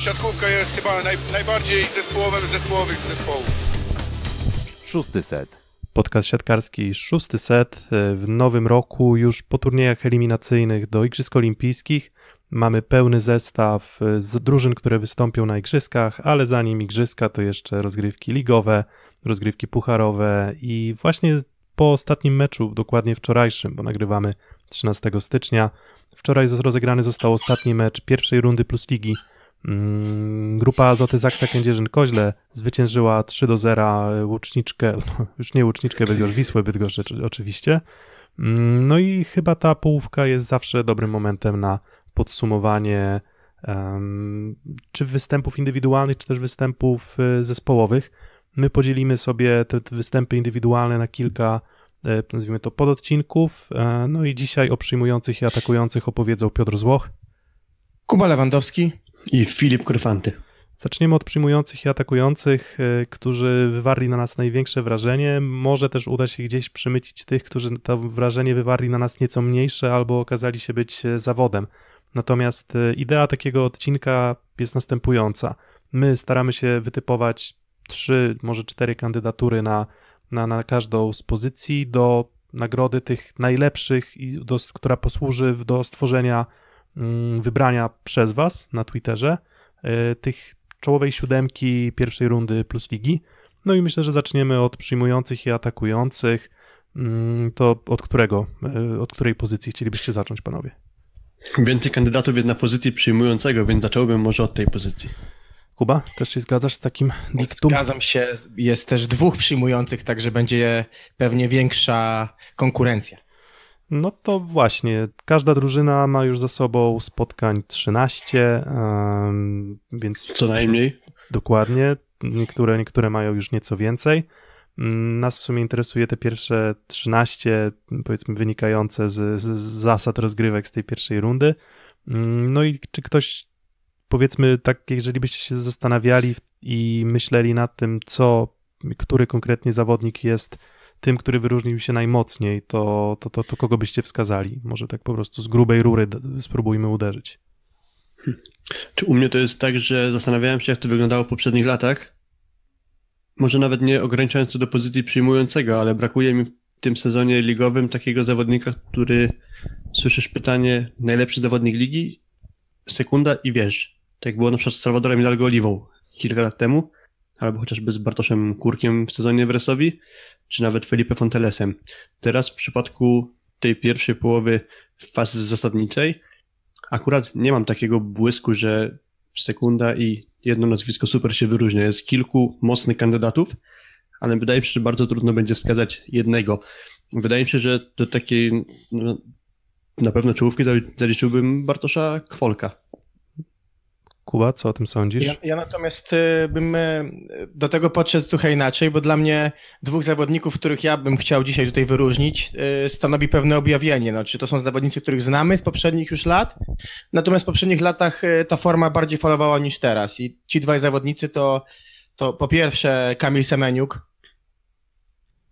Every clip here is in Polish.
siatkówka jest chyba naj, najbardziej zespołowym z zespołowych z zespołu. Szósty set. Podcast siatkarski, szósty set w nowym roku, już po turniejach eliminacyjnych do Igrzysk Olimpijskich. Mamy pełny zestaw z drużyn, które wystąpią na igrzyskach, ale zanim igrzyska to jeszcze rozgrywki ligowe, rozgrywki pucharowe i właśnie po ostatnim meczu, dokładnie wczorajszym, bo nagrywamy 13 stycznia, wczoraj rozegrany został ostatni mecz pierwszej rundy plus ligi Mm, grupa Azoty Zaksa Kędzierzyn-Koźle zwyciężyła 3 do 0 łuczniczkę, już nie łuczniczkę Bydgoszcz, Wisłę Bydgoszcz oczywiście. Mm, no i chyba ta połówka jest zawsze dobrym momentem na podsumowanie um, czy występów indywidualnych, czy też występów y, zespołowych. My podzielimy sobie te, te występy indywidualne na kilka, e, nazwijmy to, pododcinków. E, no i dzisiaj o przyjmujących i atakujących opowiedzą Piotr Złoch. Kuba Lewandowski. I Filip Kryfanty. Zaczniemy od przyjmujących i atakujących, e, którzy wywarli na nas największe wrażenie. Może też uda się gdzieś przymycić tych, którzy to wrażenie wywarli na nas nieco mniejsze albo okazali się być e, zawodem. Natomiast e, idea takiego odcinka jest następująca. My staramy się wytypować trzy, może cztery kandydatury na, na, na każdą z pozycji do nagrody tych najlepszych, i do, która posłuży do stworzenia Mm, wybrania przez Was na Twitterze e, tych czołowej siódemki pierwszej rundy plus ligi. No i myślę, że zaczniemy od przyjmujących i atakujących. Mm, to od którego, e, od której pozycji chcielibyście zacząć, panowie? Więcej kandydatów jest na pozycji przyjmującego, więc zacząłbym może od tej pozycji. Kuba, też się zgadzasz z takim diktum? Zgadzam się, jest też dwóch przyjmujących, także będzie pewnie większa konkurencja. No to właśnie, każda drużyna ma już za sobą spotkań 13, więc. Co najmniej. Dokładnie. Niektóre, niektóre mają już nieco więcej. Mm, nas w sumie interesuje te pierwsze 13, powiedzmy, wynikające z, z zasad rozgrywek z tej pierwszej rundy. Mm, no i czy ktoś, powiedzmy, tak, jeżeli byście się zastanawiali i myśleli nad tym, co, który konkretnie zawodnik jest tym, który wyróżnił się najmocniej, to, to, to, to kogo byście wskazali? Może tak po prostu z grubej rury spróbujmy uderzyć. Czy u mnie to jest tak, że zastanawiałem się, jak to wyglądało w poprzednich latach? Może nawet nie ograniczając to do pozycji przyjmującego, ale brakuje mi w tym sezonie ligowym takiego zawodnika, który słyszysz pytanie najlepszy zawodnik ligi, sekunda i wiesz. Tak było na przykład z Salwadorem Hidalgo Oliwą kilka lat temu albo chociażby z Bartoszem Kurkiem w sezonie w Resowi, czy nawet Felipe Fontelesem. Teraz w przypadku tej pierwszej połowy fazy zasadniczej akurat nie mam takiego błysku, że sekunda i jedno nazwisko super się wyróżnia. Jest kilku mocnych kandydatów, ale wydaje mi się, że bardzo trudno będzie wskazać jednego. Wydaje mi się, że do takiej no, na pewno czołówki zaliczyłbym Bartosza Kwolka. Kuba, co o tym sądzisz? Ja, ja natomiast y, bym y, do tego podszedł trochę inaczej, bo dla mnie dwóch zawodników, których ja bym chciał dzisiaj tutaj wyróżnić, y, stanowi pewne objawienie. Znaczy, to są zawodnicy, których znamy z poprzednich już lat, natomiast w poprzednich latach ta forma bardziej falowała niż teraz. I ci dwaj zawodnicy to, to po pierwsze Kamil Semeniuk,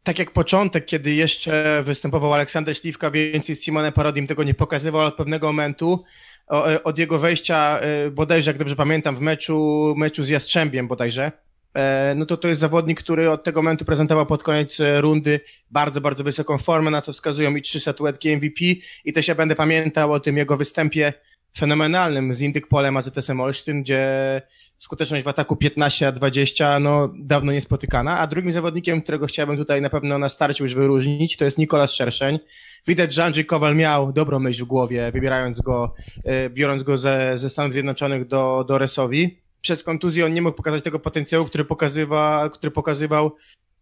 tak jak początek, kiedy jeszcze występował Aleksander Śliwka, więcej z Simonem Parodim tego nie pokazywał, ale od pewnego momentu E, od jego wejścia e, bodajże, jak dobrze pamiętam, w meczu, meczu z Jastrzębiem bodajże, e, no to to jest zawodnik, który od tego momentu prezentował pod koniec rundy bardzo, bardzo wysoką formę, na co wskazują i trzy statuetki MVP i też ja będę pamiętał o tym jego występie fenomenalnym z Indykpolem AZS-em Olsztyn, gdzie skuteczność w ataku 15 20 no, dawno niespotykana. A drugim zawodnikiem, którego chciałbym tutaj na pewno na starcie już wyróżnić, to jest Nikolas Szerszeń. Widać, że Andrzej Kowal miał dobrą myśl w głowie, wybierając go, e, biorąc go ze, ze Stanów Zjednoczonych do, do Resowi. Przez kontuzję on nie mógł pokazać tego potencjału, który, pokazywa, który pokazywał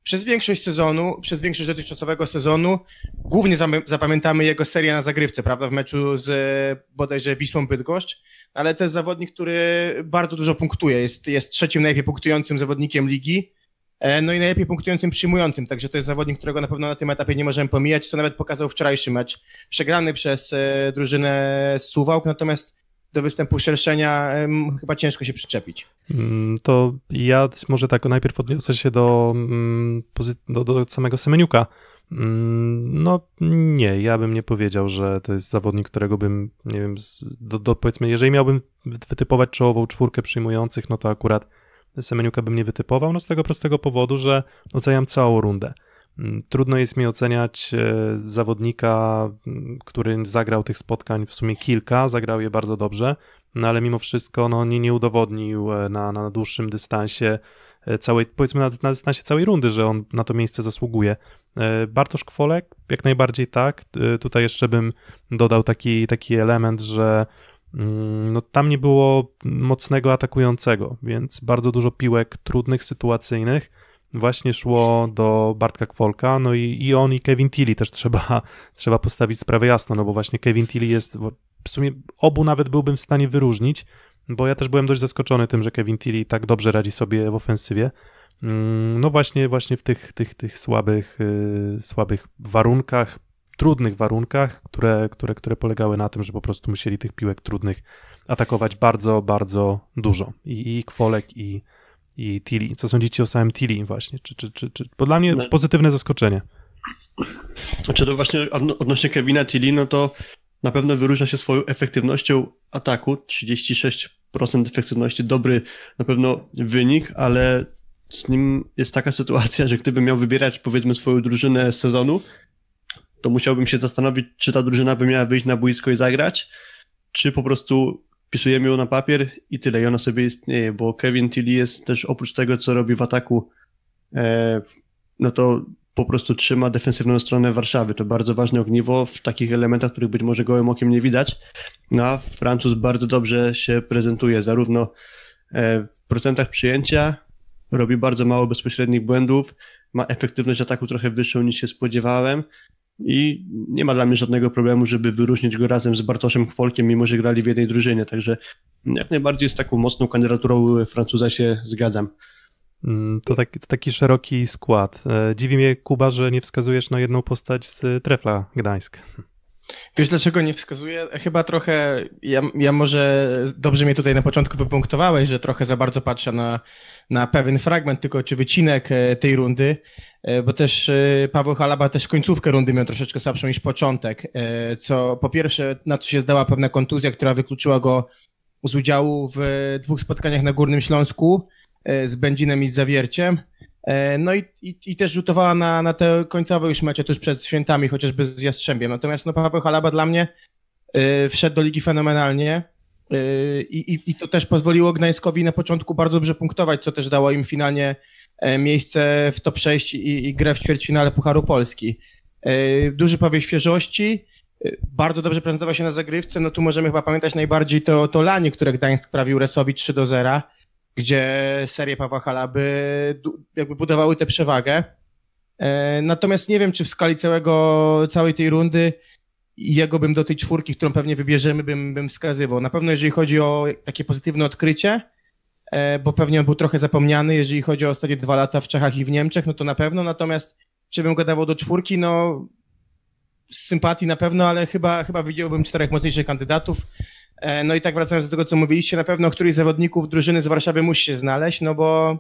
przez większość sezonu, przez większość dotychczasowego sezonu, głównie zapamiętamy jego serię na zagrywce, prawda, w meczu z e, bodajże Wisłą Bydgoszcz, ale to jest zawodnik, który bardzo dużo punktuje, jest, jest trzecim najlepiej punktującym zawodnikiem ligi, e, no i najlepiej punktującym przyjmującym, także to jest zawodnik, którego na pewno na tym etapie nie możemy pomijać, co nawet pokazał wczorajszy mecz, przegrany przez e, drużynę z Suwałk, natomiast do występu szerszenia chyba ciężko się przyczepić. Mm, to ja może tak najpierw odniosę się do, mm, do, do samego Semeniuka. Mm, no nie, ja bym nie powiedział, że to jest zawodnik, którego bym, nie wiem, do, do powiedzmy, jeżeli miałbym wytypować czołową czwórkę przyjmujących, no to akurat Semeniuka bym nie wytypował, no z tego prostego powodu, że oceniam całą rundę. Mm, trudno jest mi oceniać e, zawodnika, mm, który zagrał tych spotkań w sumie kilka, zagrał je bardzo dobrze, no ale mimo wszystko no, nie, nie udowodnił e, na, na dłuższym dystansie e, całej, powiedzmy na, na dystansie całej rundy, że on na to miejsce zasługuje. Bartosz Kwolek, jak najbardziej tak. Tutaj jeszcze bym dodał taki, taki element, że mm, no, tam nie było mocnego atakującego, więc bardzo dużo piłek trudnych, sytuacyjnych właśnie szło do Bartka Kwolka, no i, i on i Kevin Tilly też trzeba, trzeba postawić sprawę jasno, no bo właśnie Kevin Tilly jest, w sumie obu nawet byłbym w stanie wyróżnić, bo ja też byłem dość zaskoczony tym, że Kevin Tilly tak dobrze radzi sobie w ofensywie. Mm, no właśnie, właśnie w tych, tych, tych słabych, y, słabych warunkach, trudnych warunkach, które, które, które polegały na tym, że po prostu musieli tych piłek trudnych atakować bardzo, bardzo dużo. I, i Kwolek, i, i Tilly. Co sądzicie o samym Tilly właśnie? Czy, czy, czy, czy, bo dla mnie no. pozytywne zaskoczenie. Znaczy to właśnie odnośnie Kevina Tilly, no to na pewno wyróżnia się swoją efektywnością ataku, 36% efektywności, dobry na pewno wynik, ale z nim jest taka sytuacja, że gdybym miał wybierać powiedzmy swoją drużynę sezonu, to musiałbym się zastanowić, czy ta drużyna by miała wyjść na boisko i zagrać, czy po prostu wpisujemy ją na papier i tyle, i ona sobie istnieje, bo Kevin Tilly jest też oprócz tego, co robi w ataku, e, no to po prostu trzyma defensywną stronę Warszawy. To bardzo ważne ogniwo w takich elementach, których być może gołym okiem nie widać. No, a Francuz bardzo dobrze się prezentuje, zarówno e, w procentach przyjęcia, robi bardzo mało bezpośrednich błędów, ma efektywność ataku trochę wyższą niż się spodziewałem, i nie ma dla mnie żadnego problemu, żeby wyróżnić go razem z Bartoszem Chwolkiem, mimo że grali w jednej drużynie. Także jak najbardziej z taką mocną kandydaturą Francuza się zgadzam. Mm, to, tak, to taki szeroki skład. E, dziwi mnie, Kuba, że nie wskazujesz na jedną postać z Trefla Gdańsk. Wiesz, dlaczego nie wskazuję? Chyba trochę, ja, ja może dobrze mnie tutaj na początku wypunktowałeś, że trochę za bardzo patrzę na, na pewien fragment, tylko czy wycinek e, tej rundy, e, bo też e, Paweł Halaba też końcówkę rundy miał troszeczkę słabszą niż początek, co po pierwsze, na co się zdała pewna kontuzja, która wykluczyła go z udziału w dwóch spotkaniach na Górnym Śląsku z Będzinem i z Zawierciem, E, no i, i, i, też rzutowała na, na te końcowe już mecze tuż przed świętami, chociażby z Jastrzębiem. Natomiast no, Paweł Halaba dla mnie y, wszedł do ligi fenomenalnie e, i, y, i, to też pozwoliło Gdańskowi na początku bardzo dobrze punktować, co też dało im finalnie miejsce w to przejść i, i grę w ćwierćfinale Pucharu Polski. Y, duży powiew świeżości, bardzo dobrze prezentował się na zagrywce. No tu możemy chyba pamiętać najbardziej to, to lanie, które Gdańsk sprawił Resowi 3 do 0 gdzie serie Pawła Halaby jakby budowały tę przewagę. E, natomiast nie wiem, czy w skali całego, całej tej rundy jego bym do tej czwórki, którą pewnie wybierzemy, bym, bym wskazywał. Na pewno jeżeli chodzi o takie pozytywne odkrycie, e, bo pewnie on był trochę zapomniany, jeżeli chodzi o ostatnie dwa lata w Czechach i w Niemczech, no to na pewno. Natomiast czy bym go dawał do czwórki, no z sympatii na pewno, ale chyba, chyba widziałbym czterech mocniejszych kandydatów. E, no i tak wracając do tego, co mówiliście, na pewno któryś z zawodników drużyny z Warszawy musi się znaleźć, no bo,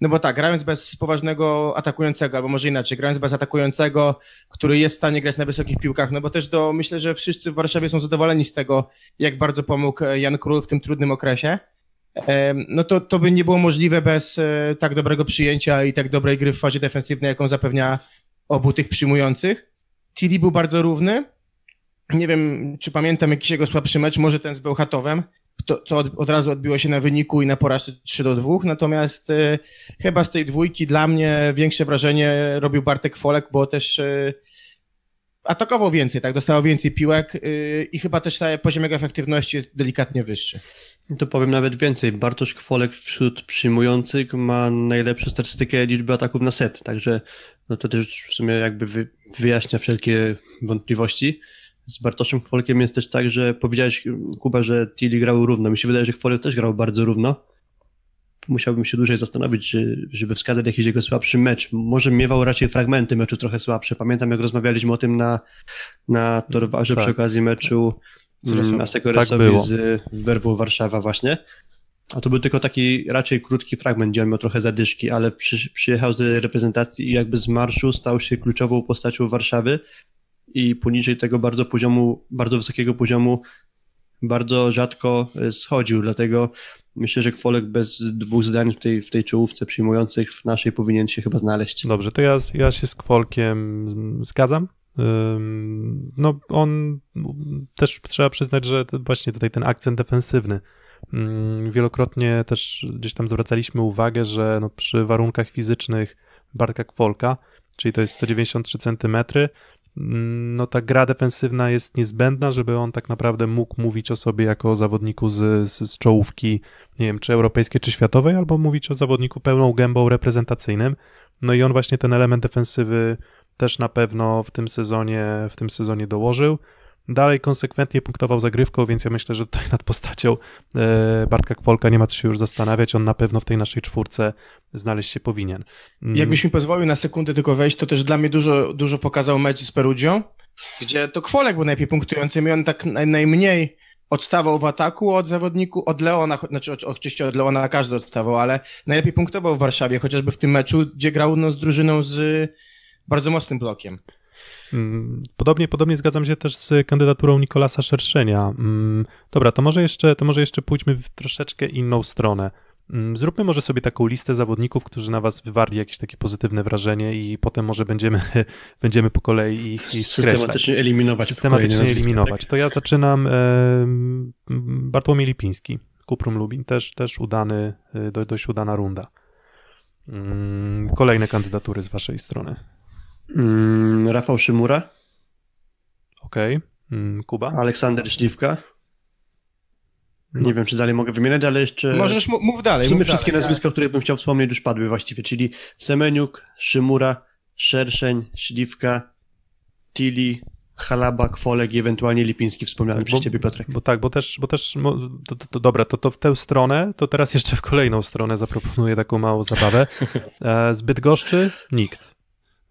no bo tak, grając bez poważnego atakującego, albo może inaczej, grając bez atakującego, który jest w stanie grać na wysokich piłkach, no bo też do, myślę, że wszyscy w Warszawie są zadowoleni z tego, jak bardzo pomógł e, Jan Król w tym trudnym okresie. E, no to, to by nie było możliwe bez tak dobrego przyjęcia i tak dobrej gry w fazie defensywnej, jaką zapewnia obu tych przyjmujących. Tilly był bardzo równy, nie wiem, czy pamiętam jakiś jego słabszy mecz, może ten z Bełchatowem, to, co od, od, razu odbiło się na wyniku i na porażce 3 do 2. Natomiast y, chyba z tej dwójki dla mnie większe wrażenie robił Bartek Folek, bo też y, atakował więcej, tak? Dostawał więcej piłek y, i chyba też poziom jego efektywności jest delikatnie wyższy. To powiem nawet więcej. Bartosz Kwolek wśród przyjmujących ma najlepszą statystykę liczby ataków na set, także no to też w sumie jakby wyjaśnia wszelkie wątpliwości z Bartoszem Chwolkiem jest też tak, że powiedziałeś, Kuba, że Tilly grał równo. Mi się wydaje, że Chwolek też grał bardzo równo. Musiałbym się dłużej zastanowić, żeby wskazać jakiś jego słabszy mecz. Może miewał raczej fragmenty meczu trochę słabsze. Pamiętam, jak rozmawialiśmy o tym na, na Torwarze tak. przy okazji meczu mm, Asekoresowi tak było. z Werwą Warszawa właśnie. A to był tylko taki raczej krótki fragment, gdzie on miał trochę zadyszki, ale przy, przyjechał z reprezentacji i jakby z marszu stał się kluczową postacią Warszawy i poniżej tego bardzo poziomu, bardzo wysokiego poziomu bardzo rzadko e, schodził, dlatego myślę, że Kwolek bez dwóch zdań w tej, w tej czołówce przyjmujących w naszej powinien się chyba znaleźć. Dobrze, to ja, ja się z Kwolkiem zgadzam. No on też trzeba przyznać, że właśnie tutaj ten akcent defensywny Wielokrotnie też gdzieś tam zwracaliśmy uwagę, że no przy warunkach fizycznych Bartka Kwolka, czyli to jest 193 cm, Mm, no ta gra defensywna jest niezbędna, żeby on tak naprawdę mógł mówić o sobie jako o zawodniku z, z, z czołówki, nie wiem, czy europejskiej, czy światowej, albo mówić o zawodniku pełną gębą reprezentacyjnym. No i on właśnie ten element defensywy też na pewno w tym sezonie, w tym sezonie dołożył dalej konsekwentnie punktował zagrywką, więc ja myślę, że tutaj nad postacią e, Bartka Kwolka nie ma co się już zastanawiać. On na pewno w tej naszej czwórce znaleźć się powinien. Mm. Jakbyś mi pozwolił na sekundę tylko wejść, to też dla mnie dużo, dużo pokazał mecz z Perugią, gdzie to Kwolek był najpierw punktującym i on tak najmniej odstawał w ataku od zawodniku, od Leona, znaczy oczywiście od Leona każdy odstawał, ale najlepiej punktował w Warszawie, chociażby w tym meczu, gdzie grał no, z drużyną z bardzo mocnym blokiem. Mm, podobnie, podobnie zgadzam się też z kandydaturą Nikolasa Szerszenia. Mm, dobra, to może jeszcze, to może jeszcze pójdźmy w troszeczkę inną stronę. Mm, zróbmy może sobie taką listę zawodników, którzy na was wywarli jakieś takie pozytywne wrażenie i potem może będziemy, będziemy po kolei ich, skreślać. Systematycznie eliminować. Systematycznie eliminować. Tak. To ja zaczynam. Bartłomiej Lipiński, Kuprum Lubin, też, też udany, y, dość udana runda. Kolejne kandydatury z waszej strony. Mm, Rafał Szymura. Okej. Okay. Mm, Kuba. Aleksander Śliwka. Nie no. wiem, czy dalej mogę wymieniać, ale jeszcze. Możesz, mów dalej. W sumie wszystkie dalej, tak. nazwiska, tak. które bym chciał wspomnieć, już padły właściwie, czyli Semeniuk, Szymura, Szerszeń, Śliwka, Tili, Halaba, Kwolek i ewentualnie Lipiński wspomniany tak, przez bo, ciebie, Piotrek. Bo tak, bo też, bo też to, to, to, dobra, to, to w tę stronę, to teraz jeszcze w kolejną stronę zaproponuję taką małą zabawę. E, z Bydgoszczy nikt.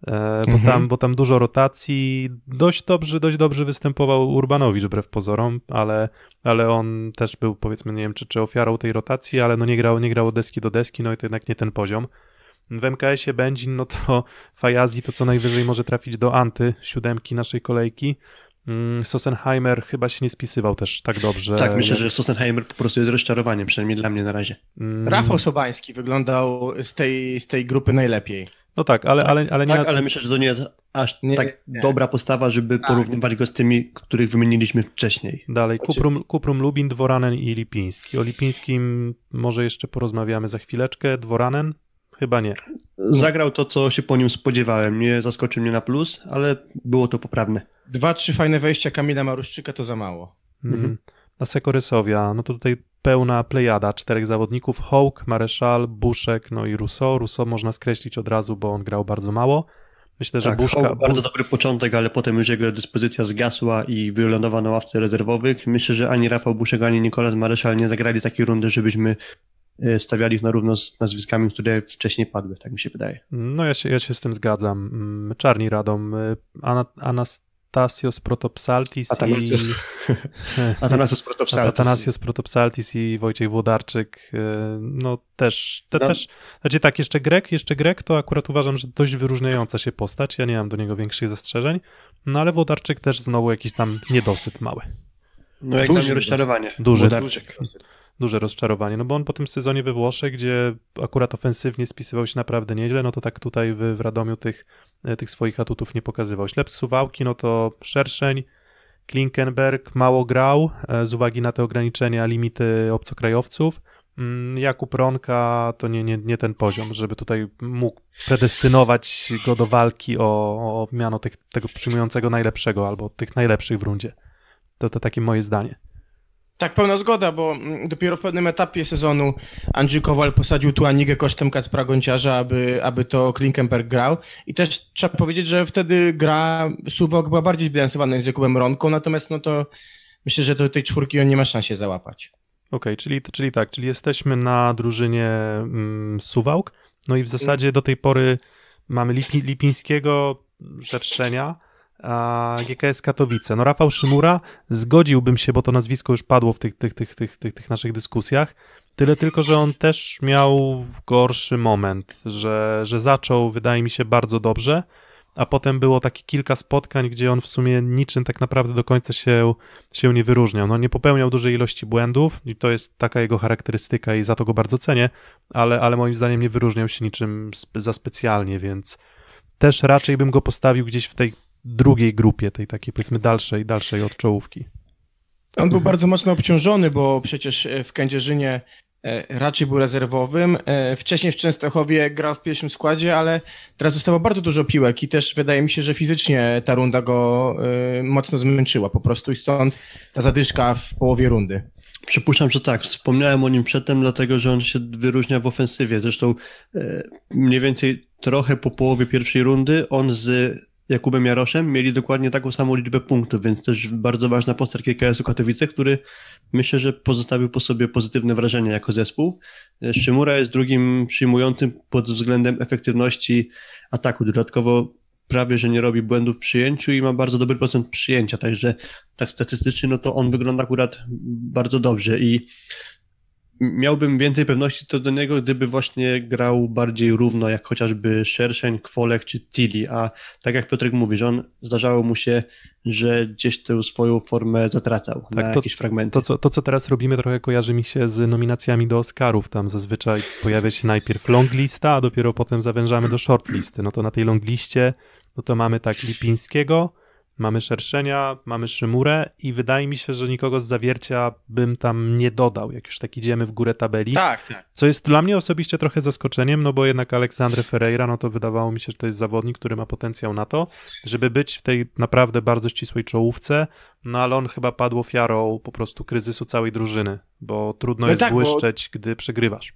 E, bo, mhm. tam, bo tam dużo rotacji. Dość dobrze, dość dobrze występował Urbanowicz wbrew pozorom, ale, ale on też był powiedzmy, nie wiem czy, czy ofiarą tej rotacji, ale no nie grał, nie grał od deski do deski, no i to jednak nie ten poziom. W MKS-ie Benzin, no to Fajazi to co najwyżej może trafić do anty siódemki naszej kolejki. Mm, Sosenheimer chyba się nie spisywał też tak dobrze. Tak, myślę, że Sosenheimer po prostu jest rozczarowaniem, przynajmniej dla mnie na razie. Mm. Rafał Sobański wyglądał z tej, z tej grupy najlepiej. No tak, ale, tak. ale, ale nie. Tak, na... ale myślę, że to nie jest aż nie, tak nie. dobra postawa, żeby tak. porównywać go z tymi, których wymieniliśmy wcześniej. Dalej, znaczy- Kuprum, Kuprum Lubin, Dworanen i Lipiński. O Lipińskim może jeszcze porozmawiamy za chwileczkę. Dworanen? Chyba nie. Zagrał to, co się po nim spodziewałem. Nie zaskoczył mnie na plus, ale było to poprawne. Dwa, trzy fajne wejścia Kamila Maruszczyka to za mało. Mhm. mhm. Na Sekorysowia, no to tutaj pełna plejada czterech zawodników: Hawk, Mareszal, Buszek, no i Rousseau. Rousseau można skreślić od razu, bo on grał bardzo mało. Myślę, tak, że Buszka... bardzo dobry początek, ale potem już jego dyspozycja zgasła i wylądował na ławce rezerwowych. Myślę, że ani Rafał Buszek, ani Nikolas Mareszal nie zagrali takiej rundy, żebyśmy e, stawiali ich na równo z nazwiskami, które wcześniej padły, tak mi się wydaje. No ja się, ja się z tym zgadzam. Mm, Czarni Radom, e, Anastasius Athanasios Protopsaltis Atanasios. i... Atanasios Protopsaltis. Atanasios Protopsaltis i Wojciech Włodarczyk. E, no też, te, no. też, znaczy tak, jeszcze Grek, jeszcze Grek to akurat uważam, że dość wyróżniająca się postać, ja nie mam do niego większych zastrzeżeń, no ale Włodarczyk też znowu jakiś tam niedosyt mały. No jak Duży, dla rozczarowanie. Duży. Włodarczyk. Duży duże rozczarowanie, no bo on po tym sezonie we Włoszech, gdzie akurat ofensywnie spisywał się naprawdę nieźle, no to tak tutaj w, w Radomiu tych, e, tych swoich atutów nie pokazywał. Ślep Suwałki, no to szerszeń, Klinkenberg mało grał e, z uwagi na te ograniczenia, limity obcokrajowców. Mm, Jakub Ronka to nie, nie, nie ten poziom, żeby tutaj mógł predestynować go do walki o, o miano tych, tego przyjmującego najlepszego albo tych najlepszych w rundzie. To, to takie moje zdanie. Tak, pełna zgoda, bo mm, dopiero w pewnym etapie sezonu Andrzej Kowal posadził tu Anigę kosztem Kacpra Gonciarza, aby, aby to Klinkenberg grał. I też trzeba powiedzieć, że wtedy gra Suwok była bardziej zbilansowana z Jakubem Ronką, natomiast no to myślę, że do tej czwórki on nie ma szans się załapać. Okej, okay, czyli, czyli tak, czyli jesteśmy na drużynie mm, Suwałk, no i w zasadzie do tej pory mamy Lipi, Lipińskiego, Rzeczenia, a GKS Katowice. No Rafał Szymura, zgodziłbym się, bo to nazwisko już padło w tych, tych, tych, tych, tych, tych naszych dyskusjach. Tyle tylko, że on też miał gorszy moment, że, że zaczął, wydaje mi się, bardzo dobrze, a potem było takie kilka spotkań, gdzie on w sumie niczym tak naprawdę do końca się, się nie wyróżniał. No nie popełniał dużej ilości błędów i to jest taka jego charakterystyka i za to go bardzo cenię, ale, ale moim zdaniem nie wyróżniał się niczym za specjalnie, więc też raczej bym go postawił gdzieś w tej drugiej grupie, tej takiej powiedzmy dalszej, dalszej od czołówki. On był bardzo mocno obciążony, bo przecież e, w Kędzierzynie e, raczej był rezerwowym. E, wcześniej w Częstochowie grał w pierwszym składzie, ale teraz dostawał bardzo dużo piłek i też wydaje mi się, że fizycznie ta runda go mocno zmęczyła po prostu i stąd ta zadyszka w połowie rundy. Przypuszczam, że tak. Wspomniałem o nim przedtem, dlatego że on się wyróżnia w ofensywie. Zresztą mniej więcej trochę po połowie pierwszej rundy on z Jakubem Jaroszem mieli dokładnie taką samą liczbę punktów, więc też bardzo ważna postać KKS-u Katowice, który myślę, że pozostawił po sobie pozytywne wrażenie jako zespół. E, Szymura jest drugim przyjmującym pod względem efektywności ataku. Dodatkowo prawie, że nie robi błędów w przyjęciu i ma bardzo dobry procent przyjęcia, także tak statystycznie no to on wygląda akurat bardzo dobrze i miałbym więcej pewności co do niego, gdyby właśnie grał bardziej równo, jak chociażby Szerszeń, Kwolek czy Tilly, a tak jak Piotrek mówi, że on zdarzało mu się, że gdzieś tę swoją formę zatracał tak, na to, jakieś fragmenty. To co, to, co teraz robimy, trochę kojarzy mi się z nominacjami do Oscarów. Tam zazwyczaj pojawia się najpierw longlista, a dopiero potem zawężamy do shortlisty. No to na tej longlistie, no to mamy tak Lipińskiego, Mamy szerszenia, mamy szymurę i wydaje mi się, że nikogo z zawiercia bym tam nie dodał, jak już tak idziemy w górę tabeli. Tak, tak. Co jest dla mnie osobiście trochę zaskoczeniem, no bo jednak Aleksandre Ferreira, no to wydawało mi się, że to jest zawodnik, który ma potencjał na to, żeby być w tej naprawdę bardzo ścisłej czołówce, no ale on chyba padł ofiarą po prostu kryzysu całej drużyny, bo trudno no jest tak, błyszczeć, bo... gdy przegrywasz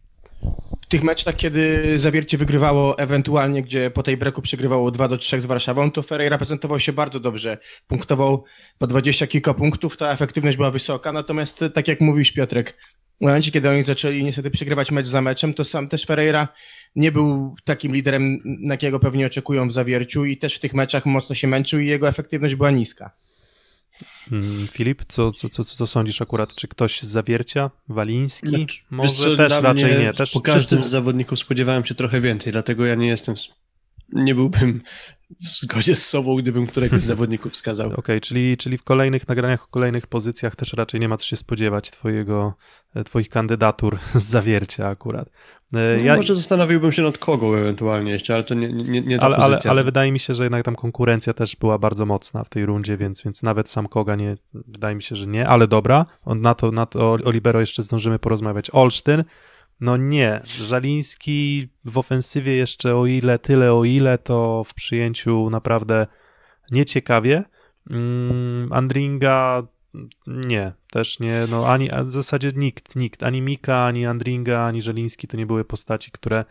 w tych meczach, kiedy Zawiercie wygrywało ewentualnie, gdzie po tej breku przegrywało 2 do 3 z Warszawą, to Ferreira prezentował się bardzo dobrze. Punktował po 20 kilka punktów, ta efektywność była wysoka, natomiast tak jak mówiłeś Piotrek, w momencie, kiedy oni zaczęli niestety przegrywać mecz za meczem, to sam też Ferreira nie był takim liderem, na jakiego pewnie oczekują w Zawierciu i też w tych meczach mocno się męczył i jego efektywność była niska. Mm, Filip, co, co, co, co sądzisz akurat? Czy ktoś z zawiercia? Waliński? Znaczy, może co, też raczej nie. Też, po każdym wszyscy... zawodniku spodziewałem się trochę więcej, dlatego ja nie jestem nie byłbym w zgodzie z sobą, gdybym któregoś z zawodników wskazał. Okej, okay, czyli, czyli w kolejnych nagraniach, w kolejnych pozycjach też raczej nie ma co się spodziewać twojego, e, twoich kandydatur z zawiercia akurat. E, no, ja... może zastanowiłbym się nad kogo ewentualnie jeszcze, ale to nie, nie, nie ta ale, ale, ale, wydaje mi się, że jednak tam konkurencja też była bardzo mocna w tej rundzie, więc, więc nawet sam Koga nie, wydaje mi się, że nie, ale dobra, na to, na to o Libero jeszcze zdążymy porozmawiać. Olsztyn, no nie, Żaliński w ofensywie jeszcze o ile, tyle o ile, to w przyjęciu naprawdę nieciekawie. Mm, Andringa nie, też nie, no ani w zasadzie nikt, nikt, ani Mika, ani Andringa, ani Żeliński to nie były postaci, które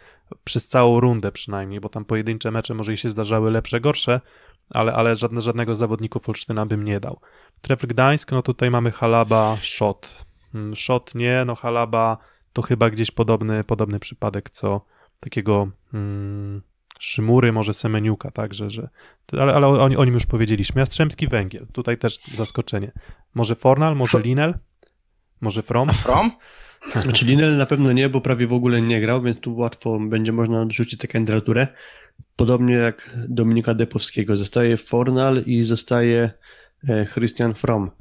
przez całą rundę przynajmniej, bo tam pojedyncze mecze może i się zdarzały lepsze, gorsze, ale, ale żadne, żadnego zawodnika Olsztyna bym nie dał. Trefl Gdańsk, no tutaj mamy Halaba, Shot mm, Shot nie, no Halaba to chyba gdzieś podobny, podobny przypadek, co takiego mm, Szymury, może Semeniuka, także że, ale, ale o, o nim już powiedzieliśmy. Jastrzębski Węgiel, tutaj też zaskoczenie. Może Fornal, może Linel, może From? A from? Znaczy Linel na pewno nie, bo prawie w ogóle nie grał, więc tu łatwo będzie można rzucić tę kandydaturę. Podobnie jak Dominika Depowskiego. Zostaje Fornal i zostaje e, Christian From.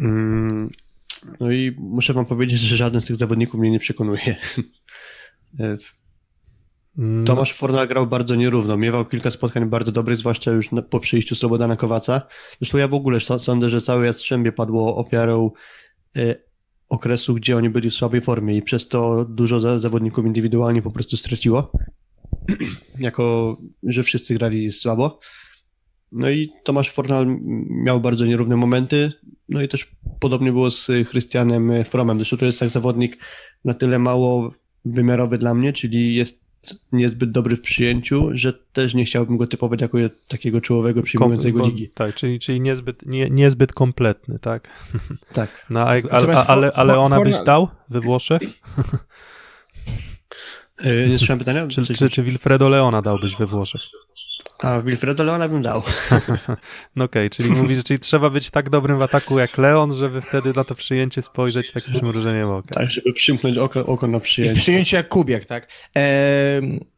Mm, no i muszę wam powiedzieć, że żaden z tych zawodników mnie nie przekonuje. No. Tomasz Forna grał bardzo nierówno. Miewał kilka spotkań bardzo dobrych, zwłaszcza już po przyjściu Slobodana Kowaca. Zresztą ja w ogóle sądzę, że całe Jastrzębie padło ofiarą e, okresu, gdzie oni byli w słabej formie i przez to dużo zawodników indywidualnie po prostu straciło. jako, że wszyscy grali słabo. No i Tomasz Fornal miał bardzo nierówne momenty, no i też podobnie było z Christianem Fromem. Zresztą to jest tak zawodnik na tyle mało wymiarowy dla mnie, czyli jest niezbyt dobry w przyjęciu, że też nie chciałbym go typować jako takiego czołowego przyjmującego Kom, ligi. Tak, czyli, czyli niezbyt, nie, niezbyt kompletny, tak? Tak. No, ale, ale ona byś dał we Włoszech? E, nie słyszałem pytania? Czy, czy, czy Wilfredo Leona dałbyś we Włoszech? A Wilfredo Leona bym dał. no okej, okay, czyli mówisz, czyli trzeba być tak dobrym w ataku jak Leon, żeby wtedy na to przyjęcie spojrzeć tak z przymrużeniem oka. Tak, żeby przymknąć oko, oko na przyjęcie. I przyjęcie jak Kubiek, tak.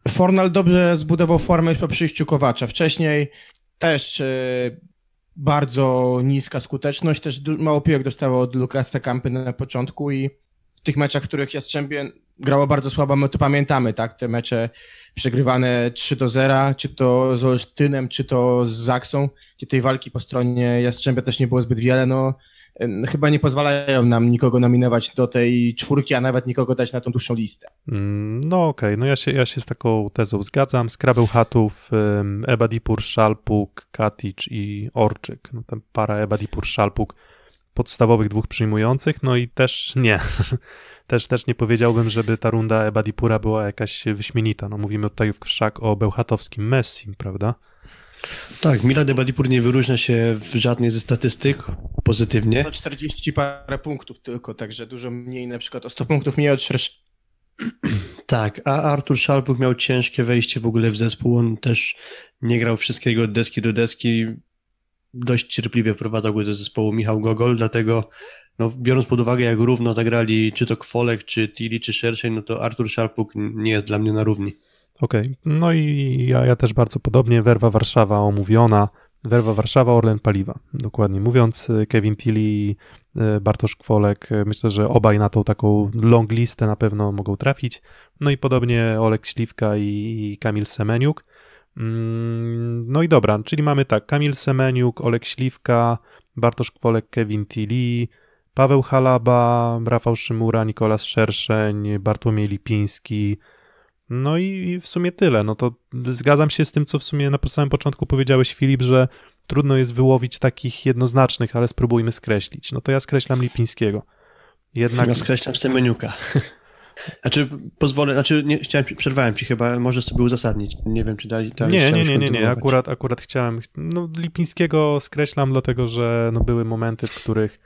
Fornal dobrze zbudował formę już po przyjściu Kowacza. Wcześniej też e, bardzo niska skuteczność, też mało piłek dostawał od Lukasa Kampy na początku i w tych meczach, w których Jastrzębie grało bardzo słabo, my to pamiętamy, tak? Te mecze przegrywane 3 do 0, czy to z Olsztynem, czy to z Zaksą, gdzie tej walki po stronie Jastrzębia też nie było zbyt wiele, no chyba nie pozwalają nam nikogo nominować do tej czwórki, a nawet nikogo dać na tą dłuższą listę. Mm, no okej, okay. no ja się, ja się z taką tezą zgadzam. Skrabeł Hatów, Ebadipur, Szalpuk, Katic i Orczyk. No, tam para Ebadipur, Szalpuk podstawowych dwóch przyjmujących, no i też nie. też, też nie powiedziałbym, żeby ta runda Ebadipura była jakaś wyśmienita. No mówimy tutaj wszak o bełchatowskim Messim, prawda? Tak, Milan Ebadipur nie wyróżnia się w żadnej ze statystyk pozytywnie. No 40 parę punktów tylko, także dużo mniej, na przykład o 100 punktów mniej od Szersz. Tak, a Artur Szalbuk miał ciężkie wejście w ogóle w zespół. On też nie grał wszystkiego od deski do deski dość cierpliwie wprowadzał go do zespołu Michał Gogol, dlatego no, biorąc pod uwagę, jak równo zagrali czy to Kwolek, czy Tili, czy Szerszeń, no to Artur Szarpuk nie jest dla mnie na równi. Okej, okay. no i ja, ja też bardzo podobnie. Werwa Warszawa omówiona. Werwa Warszawa, Orlen Paliwa. Dokładnie mówiąc, Kevin Tili, e, Bartosz Kwolek, e, myślę, że obaj na tą taką long listę na pewno mogą trafić. No i podobnie Olek Śliwka i Kamil Semeniuk. Mm, no i dobra, czyli mamy tak, Kamil Semeniuk, Olek Śliwka, Bartosz Kwolek, Kevin Tilly, Paweł Halaba, Rafał Szymura, Nikolas Szerszeń, Bartłomiej Lipiński. No i w sumie tyle. No to zgadzam się z tym, co w sumie na samym początku powiedziałeś, Filip, że trudno jest wyłowić takich jednoznacznych, ale spróbujmy skreślić. No to ja skreślam Lipińskiego. Jednak... Ja skreślam Semeniuka. Znaczy, pozwolę, znaczy, nie, chciałem, przerwałem ci chyba, może sobie uzasadnić. Nie wiem, czy dali tam. Nie, nie, nie, nie, nie, akurat, akurat chciałem. No, Lipińskiego skreślam, dlatego że no, były momenty, w których,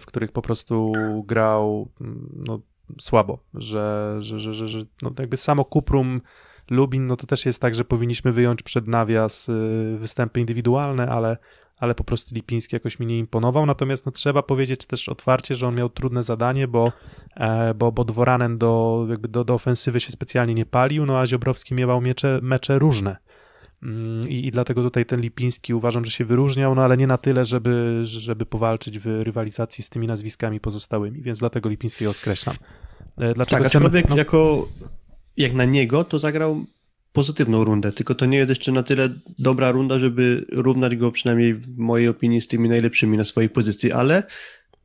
w których po prostu grał mm, no, słabo, że, że, że, że, że no, jakby samo Kuprum Lubin, no to też jest tak, że powinniśmy wyjąć przed nawias y, występy indywidualne, ale, ale po prostu Lipiński jakoś mi nie imponował. Natomiast no, trzeba powiedzieć też otwarcie, że on miał trudne zadanie, bo, e, bo, bo Dworanen do, jakby do, do ofensywy się specjalnie nie palił, no a Ziobrowski miewał miecze, mecze różne. Mm, I, I dlatego tutaj ten Lipiński uważam, że się wyróżniał, no ale nie na tyle, żeby, żeby powalczyć w rywalizacji z tymi nazwiskami pozostałymi, więc dlatego Lipińskiego skreślam. E, dlaczego tak, aczkolwiek no... jako jak na niego, to zagrał pozytywną rundę, tylko to nie jest jeszcze na tyle dobra runda, żeby równać go przynajmniej w mojej opinii z tymi najlepszymi na swojej pozycji, ale,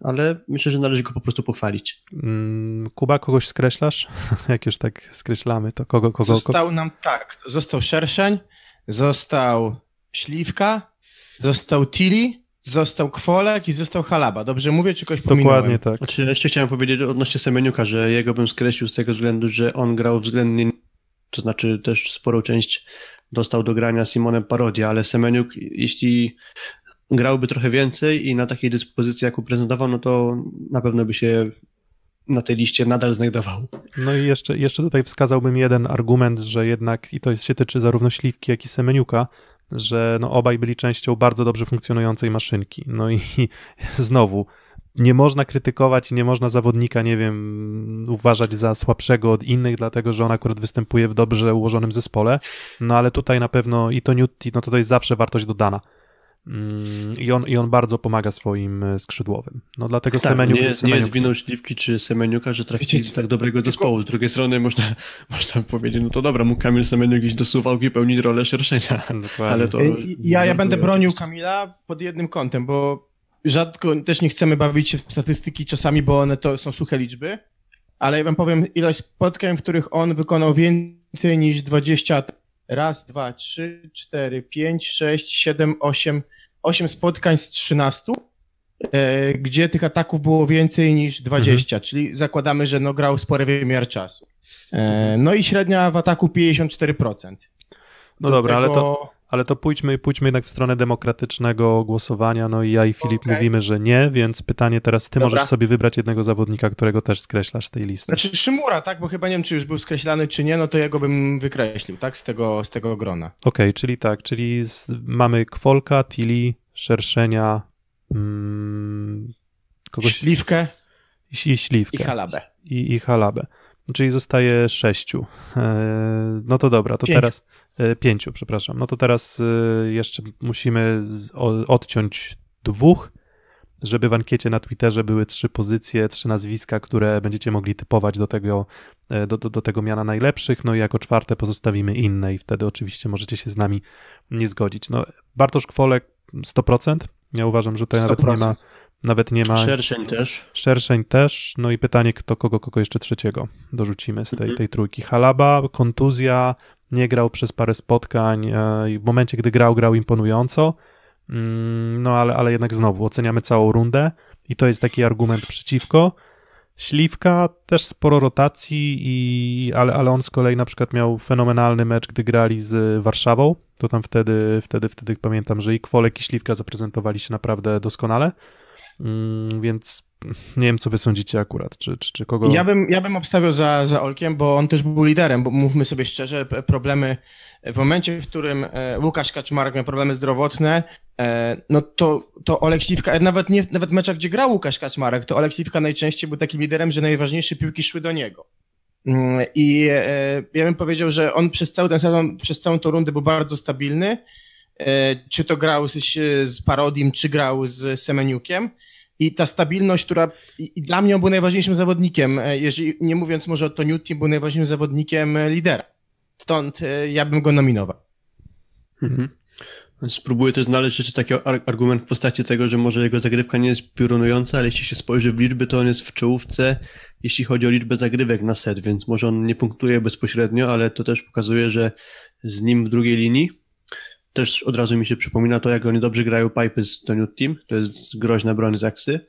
ale myślę, że należy go po prostu pochwalić. Mm, Kuba, kogoś skreślasz? Jak już tak skreślamy, to kogo, kogo? Został kogo? nam tak, został Szerszeń, został Śliwka, został Tili, Został Kwolek i został Halaba. Dobrze mówię, czy coś pominąłem? Dokładnie tak. Znaczy, jeszcze chciałem powiedzieć odnośnie Semeniuka, że jego bym skreślił z tego względu, że on grał względnie, to znaczy też sporą część dostał do grania Simonem Parodia, ale Semeniuk, jeśli grałby trochę więcej i na takiej dyspozycji, jaką prezentował, no to na pewno by się na tej liście nadal znajdował. No i jeszcze, jeszcze tutaj wskazałbym jeden argument, że jednak, i to się tyczy zarówno Śliwki, jak i Semeniuka, że no obaj byli częścią bardzo dobrze funkcjonującej maszynki. No i, znowu, nie można krytykować i nie można zawodnika, nie wiem, uważać za słabszego od innych, dlatego że on akurat występuje w dobrze ułożonym zespole. No ale tutaj na pewno i to Newt, no to jest zawsze wartość dodana. Mm, I on, I on bardzo pomaga swoim e, skrzydłowym. No dlatego tak, Semeniu, nie, nie jest winą Śliwki czy Semeniuka, że trafili do tak dobrego zespołu. Z drugiej strony można, można powiedzieć, no to dobra, mu Kamil semeniu gdzieś do Suwałki pełnić rolę szerszenia. Dokładnie. Ale to ja, ja będę bronił Kamila pod jednym kątem, bo rzadko też nie chcemy bawić się w statystyki czasami, bo one to są suche liczby, ale ja wam powiem ilość spotkań, w których on wykonał więcej niż 20 Raz, dwa, trzy, cztery, pięć, sześć, siedem, osiem, osiem spotkań z trzynastu, e, gdzie tych ataków było więcej niż dwadzieścia, mhm. czyli zakładamy, że no grał spory wymiar czasu. E, no i średnia w ataku 54%. No Do dobra, tego... ale to ale to pójdźmy, pójdźmy jednak w stronę demokratycznego głosowania. No i ja i Filip okay. mówimy, że nie, więc pytanie teraz, ty Dobra. możesz sobie wybrać jednego zawodnika, którego też skreślasz z tej listy. Znaczy Szymura, tak? Bo chyba nie wiem, czy już był skreślany, czy nie, no to jego bym wykreślił, tak? Z tego, z tego grona. Okej, okay, czyli tak, czyli z, mamy Kwolka, Tili, Szerszenia, mm, kogoś... Śliwkę. I, i Śliwkę. I Halabę. I, i Halabę czyli zostaje sześciu. E, no to dobra, to teraz e, pięciu, przepraszam. No to teraz e, jeszcze musimy odciąć dwóch, żeby w ankiecie na Twitterze były trzy pozycje, trzy nazwiska, które będziecie mogli typować do tego, do, do, do tego miana najlepszych. No i jako czwarte pozostawimy inne i wtedy oczywiście możecie się z nami nie zgodzić. No, Bartosz Kwolek 100%. Ja uważam, że to nawet nie ma nawet nie ma. Szerszeń też. Szerszeń też. No i pytanie, kto kogo, kogo jeszcze trzeciego dorzucimy z tej, mhm. tej trójki. Halaba, kontuzja, nie grał przez parę spotkań. E, w momencie, gdy grał, grał imponująco. Mm, no ale, ale jednak znowu oceniamy całą rundę i to jest taki argument przeciwko. Śliwka też sporo rotacji, i, ale, ale on z kolei na przykład miał fenomenalny mecz, gdy grali z Warszawą. To tam wtedy, wtedy, wtedy pamiętam, że i Kwolek i Śliwka zaprezentowali się naprawdę doskonale. Mm, więc nie wiem, co wy sądzicie akurat, czy, czy, czy kogo... Ja bym, ja bym obstawiał za, za Olkiem, bo on też był liderem, bo mówmy sobie szczerze, problemy w momencie, w którym e, Łukasz Kaczmarek miał problemy zdrowotne, e, no to, to Olek Śliwka, nawet nie nawet meczach, gdzie grał Łukasz Kaczmarek, to Olek Śliwka najczęściej był takim liderem, że najważniejsze piłki szły do niego. Mm, I e, ja bym powiedział, że on przez cały ten sezon, przez całą tą rundę był bardzo stabilny, E, czy to grał z, z Parodim, czy grał z Semeniukiem. I ta stabilność, która i, dla mnie on był najważniejszym zawodnikiem, e, jeżeli nie mówiąc może o Toniuti, był najważniejszym zawodnikiem lidera. Stąd e, ja bym go nominował. Mhm. Spróbuję też znaleźć jeszcze taki argument w postaci tego, że może jego zagrywka nie jest piorunująca, ale jeśli się spojrzy w liczby, to on jest w czołówce, jeśli chodzi o liczbę zagrywek na set, więc może on nie punktuje bezpośrednio, ale to też pokazuje, że z nim w drugiej linii też od razu mi się przypomina to, jak oni dobrze grają pipe z Toniu Team. To jest groźna broń z Aksy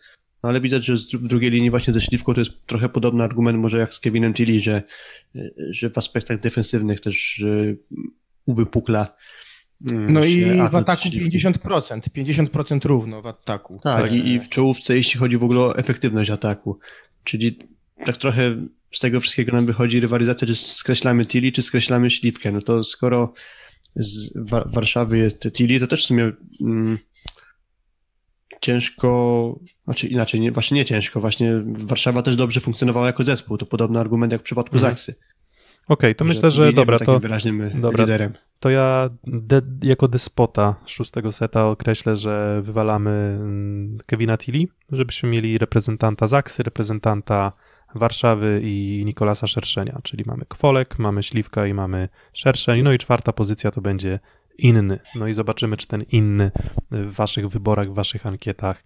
No ale widać, że w drugiej linii właśnie ze Śliwką to jest trochę podobny argument może jak z Kevinem Tilly, że, że w aspektach defensywnych też uwypukla mm, no i w ataku 50%, 50% równo w ataku. Tak, tak. I, i w czołówce, jeśli chodzi w ogóle o efektywność ataku. Czyli tak trochę z tego wszystkiego nam wychodzi rywalizacja, czy skreślamy Tilly, czy skreślamy Śliwkę. No to skoro z Warszawy jest Tilly, to też w sumie mm, ciężko, znaczy inaczej, nie, właśnie nie ciężko, właśnie Warszawa też dobrze funkcjonowała jako zespół, to podobny argument jak w przypadku mhm. Zaksy. Okej, okay, to że myślę, że dobra, to e, dobra, liderem. to ja de, jako despota szóstego seta określę, że wywalamy mm, Kevina Tilly, żebyśmy mieli reprezentanta Zaksy, reprezentanta Warszawy i Nikolasa Szerszenia, czyli mamy Kwolek, mamy Śliwka i mamy Szerszeń, no i czwarta pozycja to będzie inny. No i zobaczymy, czy ten inny w waszych wyborach, w waszych ankietach,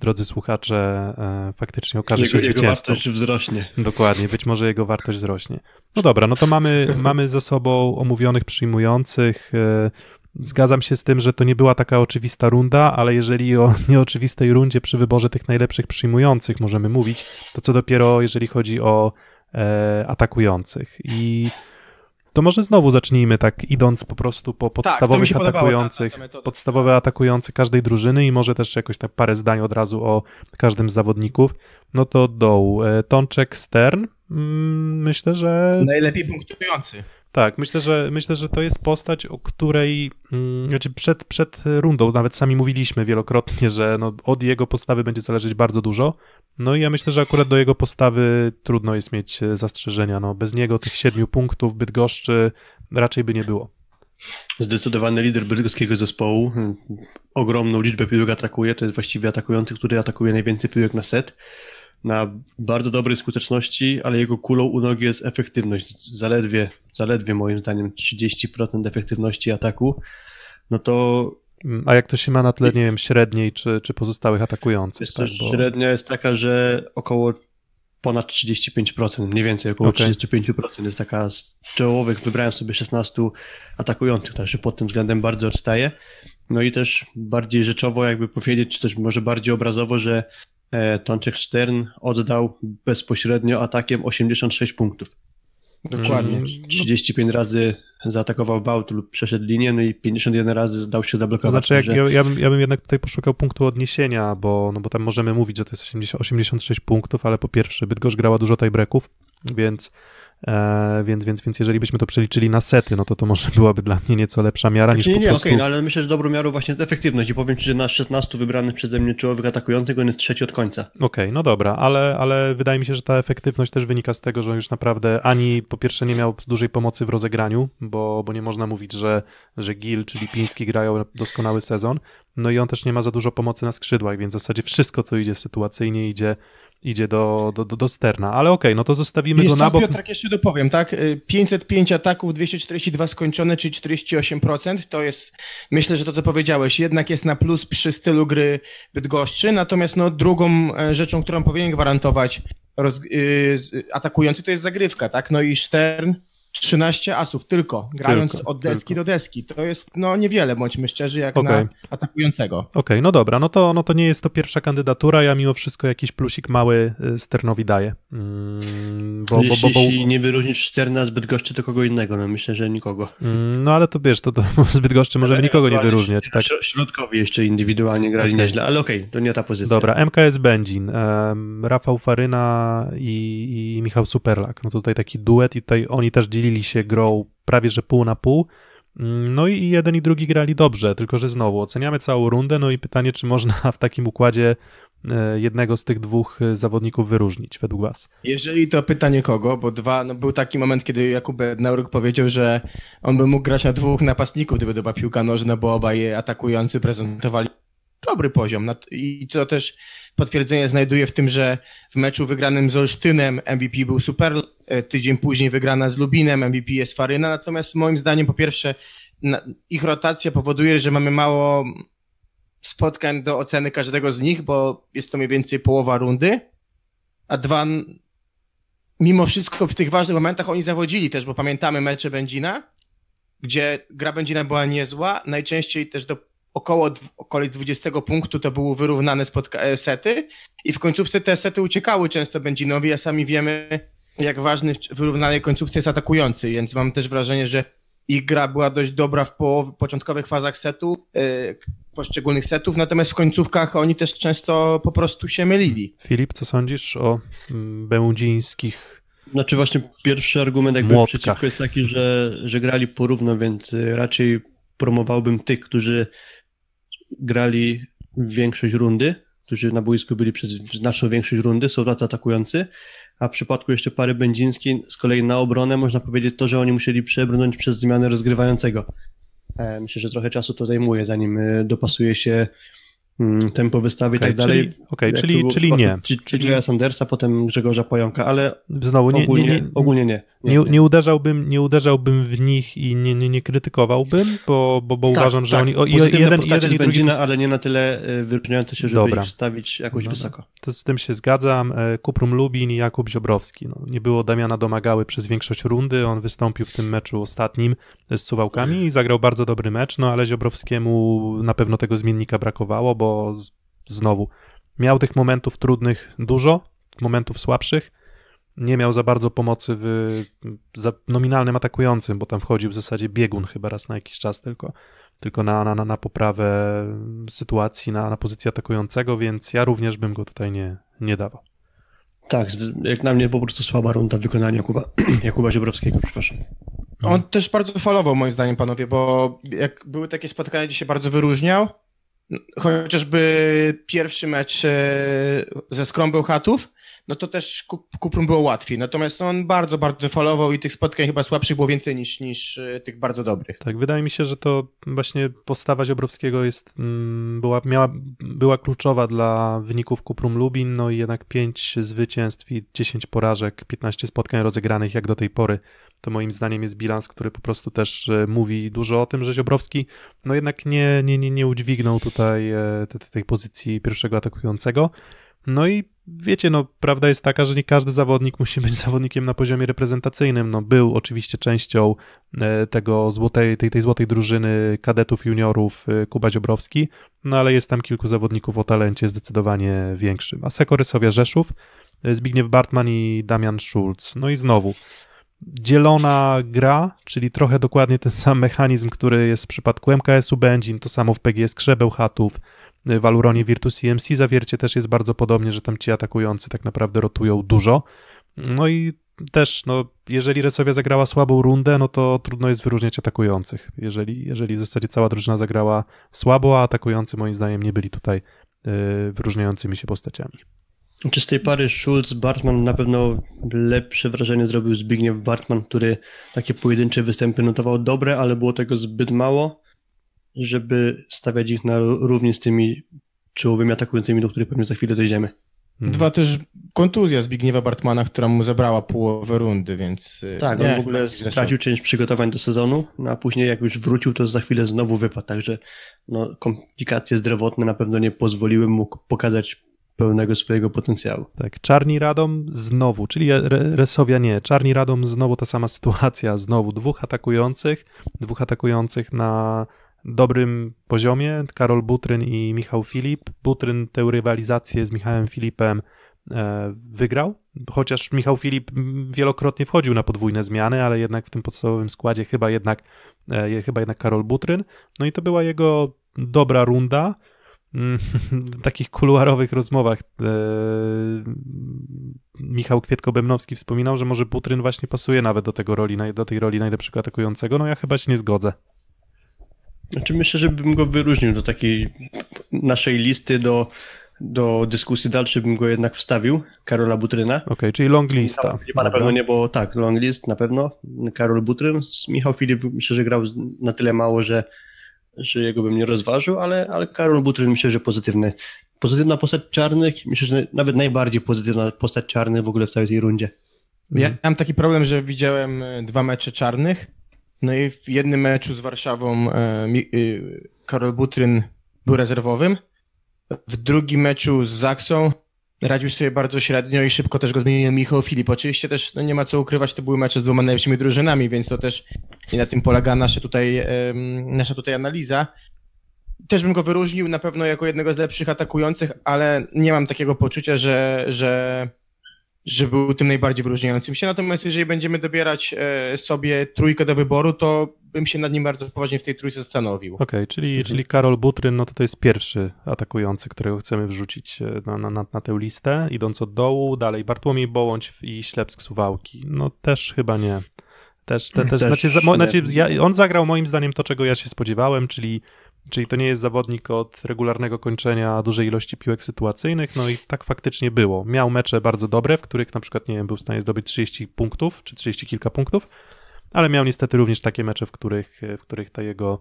drodzy słuchacze, e, faktycznie okaże jego, się zwycięzcą. Jego wartość wzrośnie. Dokładnie, być może jego wartość wzrośnie. No dobra, no to mamy, mamy ze sobą omówionych, przyjmujących. E, Zgadzam się z tym, że to nie była taka oczywista runda, ale jeżeli o nieoczywistej rundzie przy wyborze tych najlepszych przyjmujących możemy mówić, to co dopiero jeżeli chodzi o e, atakujących. I to może znowu zacznijmy tak, idąc po prostu po tak, podstawowych tak, atakujących, ta, podstawowe atakujące każdej drużyny i może też jakoś tak parę zdań od razu o każdym z zawodników. No to dołu. E, Tączek, Stern, mm, myślę, że... Najlepiej punktujący. Tak, myślę, że myślę, że to jest postać, o której mm, znaczy przed, przed rundą nawet sami mówiliśmy wielokrotnie, że no, od jego postawy będzie zależeć bardzo dużo. No i ja myślę, że akurat do jego postawy trudno jest mieć e, zastrzeżenia. No, bez niego tych siedmiu punktów Bydgoszczy raczej by nie było. Zdecydowany lider bydgoskiego zespołu. Mm, ogromną liczbę piłek atakuje. To jest właściwie atakujący, który atakuje najwięcej piłek na set na bardzo dobrej skuteczności, ale jego kulą u nogi jest efektywność, zaledwie, zaledwie moim zdaniem 30% efektywności ataku, no to... Mm, a jak to się ma na tle, nie wiem, średniej czy, czy pozostałych atakujących? Tak, bo... Średnia jest taka, że około ponad 35%, mniej więcej około okay. 35% jest taka z czołowych, wybrałem sobie 16 atakujących, także pod tym względem bardzo odstaje. No i też bardziej rzeczowo jakby powiedzieć, czy też może bardziej obrazowo, że E, Tomczyk Stern oddał bezpośrednio atakiem 86 punktów. Dokładnie. 35 mm, razy zaatakował Bałt lub przeszedł linię, no i 51 razy zdał się zablokować. znaczy, jak, ja, ja, bym, ja bym jednak tutaj poszukał punktu odniesienia, bo, no bo tam możemy mówić, że to jest 80, 86 punktów, ale po pierwsze Bydgoszcz grała dużo tiebreaków, więc E, więc, więc, więc jeżeli byśmy to przeliczyli na sety, no to to może byłaby dla mnie nieco lepsza miara znaczy, niż nie, po nie, prostu... Nie, okay, no, ale myślę, że dobrą miarą właśnie jest efektywność i powiem Ci, że na 16 wybranych przeze mnie czołowych atakujących on jest trzeci od końca. Okej, okay, no dobra, ale, ale wydaje mi się, że ta efektywność też wynika z tego, że już naprawdę ani po pierwsze nie miał dużej pomocy w rozegraniu, bo, bo nie można mówić, że, że Gil czy Lipiński grają doskonały sezon, no i on też nie ma za dużo pomocy na skrzydłach, więc w zasadzie wszystko, co idzie sytuacyjnie, idzie idzie do, do, do, do Sterna, ale okej, okay, no to zostawimy Wiesz, go na bok. Piotrek, tak jeszcze dopowiem, tak? 505 y, ataków, 242 skończone, czyli 48%, to jest, myślę, że to co powiedziałeś, jednak jest na plus przy stylu gry Bydgoszczy, natomiast no drugą e, rzeczą, którą powinien gwarantować roz, yy, atakujący, to jest zagrywka, tak? No i Stern 13 asów tylko, grając tylko, od deski tylko. do deski. To jest no niewiele, bądźmy szczerzy, jak okay. na atakującego. Okej, okay, no dobra, no to, no to nie jest to pierwsza kandydatura, ja mimo wszystko jakiś plusik mały y, Sternowi daję. Mm, bo, jeśli, bo, bo, bo... jeśli nie wyróżnisz Sterna zbyt goszczy, to kogo innego, no myślę, że nikogo. Mm, no ale to wiesz, to, to zbyt Bydgoszczy możemy nikogo nie wyróżniać. Tak? Środkowi jeszcze indywidualnie grali okay. nieźle, ale okej, okay, to nie ta pozycja. Dobra, MKS Będzin, um, Rafał Faryna i, i Michał Superlak. No tutaj taki duet i tutaj oni też dzieli dzielili się grą prawie że pół na pół. Mm, no i jeden i drugi grali dobrze, tylko że znowu oceniamy całą rundę, no i pytanie, czy można w takim układzie e, jednego z tych dwóch e, zawodników wyróżnić według Was? Jeżeli to pytanie kogo, bo dwa, no był taki moment, kiedy Jakub Nauruk powiedział, że on by mógł grać na dwóch napastników, gdyby doba piłka nożna, bo obaj atakujący prezentowali dobry poziom. I co też Potwierdzenie znajduje w tym, że w meczu wygranym z Olsztynem MVP był Super, e, tydzień później wygrana z Lubinem, MVP jest Faryna, natomiast moim zdaniem po pierwsze ich rotacja powoduje, że mamy mało spotkań do oceny każdego z nich, bo jest to mniej więcej połowa rundy, a dwa, mimo wszystko w tych ważnych momentach oni zawodzili też, bo pamiętamy mecze Będzina, gdzie gra Będzina była niezła, najczęściej też do około okolic 20 punktu to były wyrównane spotka- e, sety i w końcówce te sety uciekały często Będzinowi, a sami wiemy jak ważny w wyrównanej końcówce jest atakujący, więc mam też wrażenie, że ich gra była dość dobra w połow- początkowych fazach setu, yy, poszczególnych setów, natomiast w końcówkach oni też często po prostu się mylili. Filip, co sądzisz o będzińskich znaczy właśnie pierwszy argument jakby młotkach. przeciwko jest taki, że, że grali porówno, więc e, raczej promowałbym tych, którzy grali większość rundy, którzy na boisku byli przez znaczną większość rundy, są tacy atakujący, a w przypadku jeszcze pary Będzińskiej z kolei na obronę można powiedzieć to, że oni musieli przebrnąć przez zmianę rozgrywającego. E, myślę, że trochę czasu to zajmuje, zanim e, dopasuje się Mm, tempo wystawy okay, i tak dalej. Okej, okay, czyli, czyli nie. czyli J.S. Sandersa, potem Grzegorza Pojanka, ale Znowu, nie, ogólnie, nie, nie, nie, nie. Nie, uderzałbym, nie uderzałbym w nich i nie, nie, nie krytykowałbym, bo, bo, bo tak, uważam, że tak. oni... O, i, jeden, jeden i drugi... ale nie na tyle e, wyróżniający się, żeby Dobra. ich wstawić jakoś Dobra. No, no. wysoko. To z tym się zgadzam. E, Kuprum Lubin i Jakub Ziobrowski. No, nie było Damiana Domagały przez większość rundy, on wystąpił w tym meczu ostatnim e, z Suwałkami i zagrał bardzo dobry mecz, no ale Ziobrowskiemu na pewno tego zmiennika brakowało, bo znowu miał tych momentów trudnych dużo, momentów słabszych. Nie miał za bardzo pomocy w nominalnym atakującym, bo tam wchodził w zasadzie biegun chyba raz na jakiś czas tylko, tylko na, na, na poprawę sytuacji, na, na pozycję atakującego, więc ja również bym go tutaj nie, nie dawał. Tak, jak na mnie po prostu słaba runda wykonania Jakuba, Jakuba Ziobrowskiego, przepraszam. On też bardzo falował moim zdaniem, panowie, bo jak były takie spotkania, gdzie się bardzo wyróżniał, chociażby pierwszy mecz e, ze Skrą chatów, no to też Kuprum było łatwiej. Natomiast no on bardzo, bardzo falował i tych spotkań chyba słabszych było więcej niż, niż e, tych bardzo dobrych. Tak, wydaje mi się, że to właśnie postawa Ziobrowskiego jest, mm, była, miała, była kluczowa dla wyników Kuprum Lubin, no i jednak 5 zwycięstw i 10 porażek, 15 spotkań rozegranych jak do tej pory to moim zdaniem jest bilans, który po prostu też e, mówi dużo o tym, że Ziobrowski no jednak nie, nie, nie, nie udźwignął tutaj e, te, tej pozycji pierwszego atakującego. No i wiecie, no prawda jest taka, że nie każdy zawodnik musi być zawodnikiem na poziomie reprezentacyjnym. No był oczywiście częścią e, tego złotej, tej, tej złotej drużyny kadetów, juniorów Kuba Ziobrowski, no ale jest tam kilku zawodników o talencie zdecydowanie większym. A Sekorysowia Rzeszów, Zbigniew Bartman i Damian Schulz. No i znowu, dzielona gra, czyli trochę dokładnie ten sam mechanizm, który jest w przypadku MKS-u Benzin, to samo w PGS Krzebeł Chatów, y, w Aluronie Virtus CMC zawiercie też jest bardzo podobnie, że tam ci atakujący tak naprawdę rotują dużo. No i też, no, jeżeli Resowia zagrała słabą rundę, no to trudno jest wyróżniać atakujących. Jeżeli, jeżeli w zasadzie cała drużyna zagrała słabo, a atakujący moim zdaniem nie byli tutaj yy, wyróżniającymi się postaciami. Czy z tej pary Schulz-Bartman na pewno lepsze wrażenie zrobił Zbigniew Bartman, który takie pojedyncze występy notował dobre, ale było tego zbyt mało, żeby stawiać ich na równi z tymi czołowymi atakującymi, do których pewnie za chwilę dojdziemy. Dwa mhm. Dwa też kontuzja Zbigniewa Bartmana, która mu zebrała połowę rundy, więc. Y, tak, nie, on w ogóle stracił część przygotowań do sezonu, no a później jak już wrócił, to za chwilę znowu wypadł. Także no, komplikacje zdrowotne na pewno nie pozwoliły mu pokazać pełnego swojego potencjału. Tak, Czarni Radom znowu, czyli resowia nie. Czarni Radom znowu ta sama sytuacja, znowu dwóch atakujących, dwóch atakujących na dobrym poziomie, Karol Butryn i Michał Filip. Butryn tę rywalizację z Michałem Filipem e, wygrał, chociaż Michał Filip wielokrotnie wchodził na podwójne zmiany, ale jednak w tym podstawowym składzie chyba jednak, e, chyba jednak Karol Butryn. No i to była jego dobra runda, Mm, w takich kuluarowych rozmowach e, Michał kwietko bemnowski wspominał, że może Butryn właśnie pasuje nawet do, tego roli, do tej roli najlepszego atakującego. No ja chyba się nie zgodzę. Znaczy myślę, że bym go wyróżnił do takiej naszej listy, do, do dyskusji dalszej bym go jednak wstawił, Karola Butryna. Okej, okay, czyli long lista. Chyba na pewno nie, bo tak, long list na pewno, Karol Butryn, Michał Filip myślę, że grał na tyle mało, że że jego bym nie rozważył, ale, ale Karol Butryn myślę, że pozytywny. Pozytywna postać czarnych, myślę, że nawet najbardziej pozytywna postać czarnych w ogóle w całej tej rundzie. Ja mhm. mam taki problem, że widziałem e, dwa mecze czarnych, no i w jednym meczu z Warszawą e, e, Karol Butryn był rezerwowym, w drugim meczu z Zaksą radził sobie bardzo średnio i szybko też go zmienił Michał Filip. Oczywiście też no nie ma co ukrywać, to były mecze z dwoma najlepszymi drużynami, więc to też i na tym polega nasza tutaj, nasza tutaj analiza. Też bym go wyróżnił na pewno jako jednego z lepszych atakujących, ale nie mam takiego poczucia, że, że że był tym najbardziej wyróżniającym się. Natomiast jeżeli będziemy dobierać e, sobie trójkę do wyboru, to bym się nad nim bardzo poważnie w tej trójce zastanowił. Okej, okay, czyli, mhm. czyli Karol Butryn, no to to jest pierwszy atakujący, którego chcemy wrzucić e, na, na, na tę listę, idąc od dołu, dalej Bartłomiej Bołądź i Ślepsk Suwałki. No też chyba nie. Też, te, też, też znaczy, znaczy ja, on zagrał moim zdaniem to, czego ja się spodziewałem, czyli Czyli to nie jest zawodnik od regularnego kończenia dużej ilości piłek sytuacyjnych, no i tak faktycznie było. Miał mecze bardzo dobre, w których na przykład, nie wiem, był w stanie zdobyć 30 punktów, czy 30 kilka punktów, ale miał niestety również takie mecze, w których, w których ta jego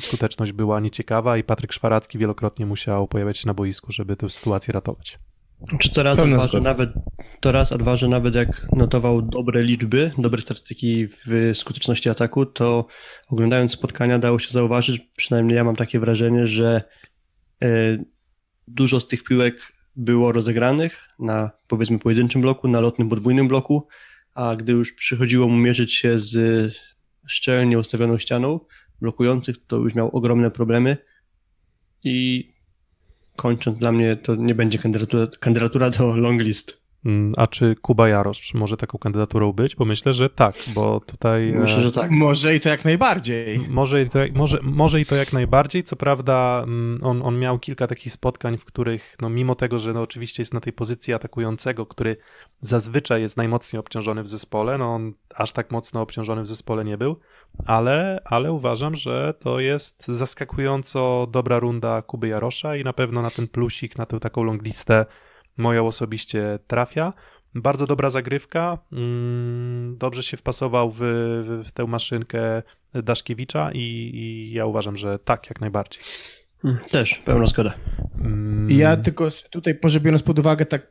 skuteczność była nieciekawa i Patryk Szwaracki wielokrotnie musiał pojawiać się na boisku, żeby tę sytuację ratować. Czy to raz, odważę, nawet, to raz odważę, nawet jak notował dobre liczby, dobre statystyki w skuteczności ataku, to oglądając spotkania dało się zauważyć, przynajmniej ja mam takie wrażenie, że e, dużo z tych piłek było rozegranych na powiedzmy pojedynczym bloku, na lotnym podwójnym bloku, a gdy już przychodziło mu mierzyć się z szczelnie ustawioną ścianą blokujących, to już miał ogromne problemy i kończąc, dla mnie to nie będzie kandydatura, kandydatura do longlist. Mm, a czy Kuba Jarosz może taką kandydaturą być? Bo myślę, że tak, bo tutaj. E, myślę, że tak. Może i to jak najbardziej. Może i to, może, może i to jak najbardziej. Co prawda, mm, on, on miał kilka takich spotkań, w których, no, mimo tego, że no, oczywiście jest na tej pozycji atakującego, który zazwyczaj jest najmocniej obciążony w zespole, no on aż tak mocno obciążony w zespole nie był, ale, ale uważam, że to jest zaskakująco dobra runda Kuby Jarosza i na pewno na ten plusik, na tę taką longlistę. listę moją osobiście trafia. Bardzo dobra zagrywka, mm, dobrze się wpasował w, w tę maszynkę Daszkiewicza i, i ja uważam, że tak, jak najbardziej. Mm, też, pełna zgoda. Mm. Ja tylko tutaj, może biorąc pod uwagę, tak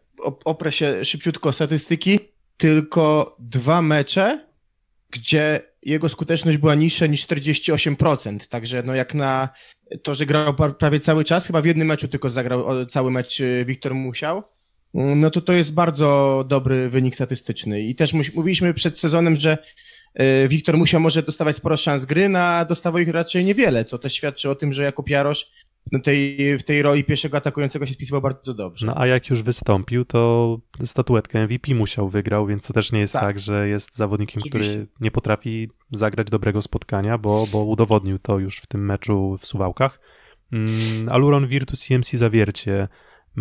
oprę się szybciutko statystyki, tylko dwa mecze, gdzie jego skuteczność była niższa niż 48%, także no jak na to, że grał prawie cały czas, chyba w jednym meczu tylko zagrał cały mecz y, Wiktor Musiał, no to to jest bardzo dobry wynik statystyczny. I też mówiliśmy przed sezonem, że e, Wiktor musiał może dostawać sporo szans gry, na no dostawał ich raczej niewiele, co też świadczy o tym, że Jakub Jarosz tej, w tej roli pierwszego atakującego się spisywał bardzo dobrze. No a jak już wystąpił, to statuetkę MVP musiał wygrał, więc to też nie jest tak, tak że jest zawodnikiem, który nie potrafi zagrać dobrego spotkania, bo, bo udowodnił to już w tym meczu w Suwałkach. Mm, Aluron Virtus CMC Zawiercie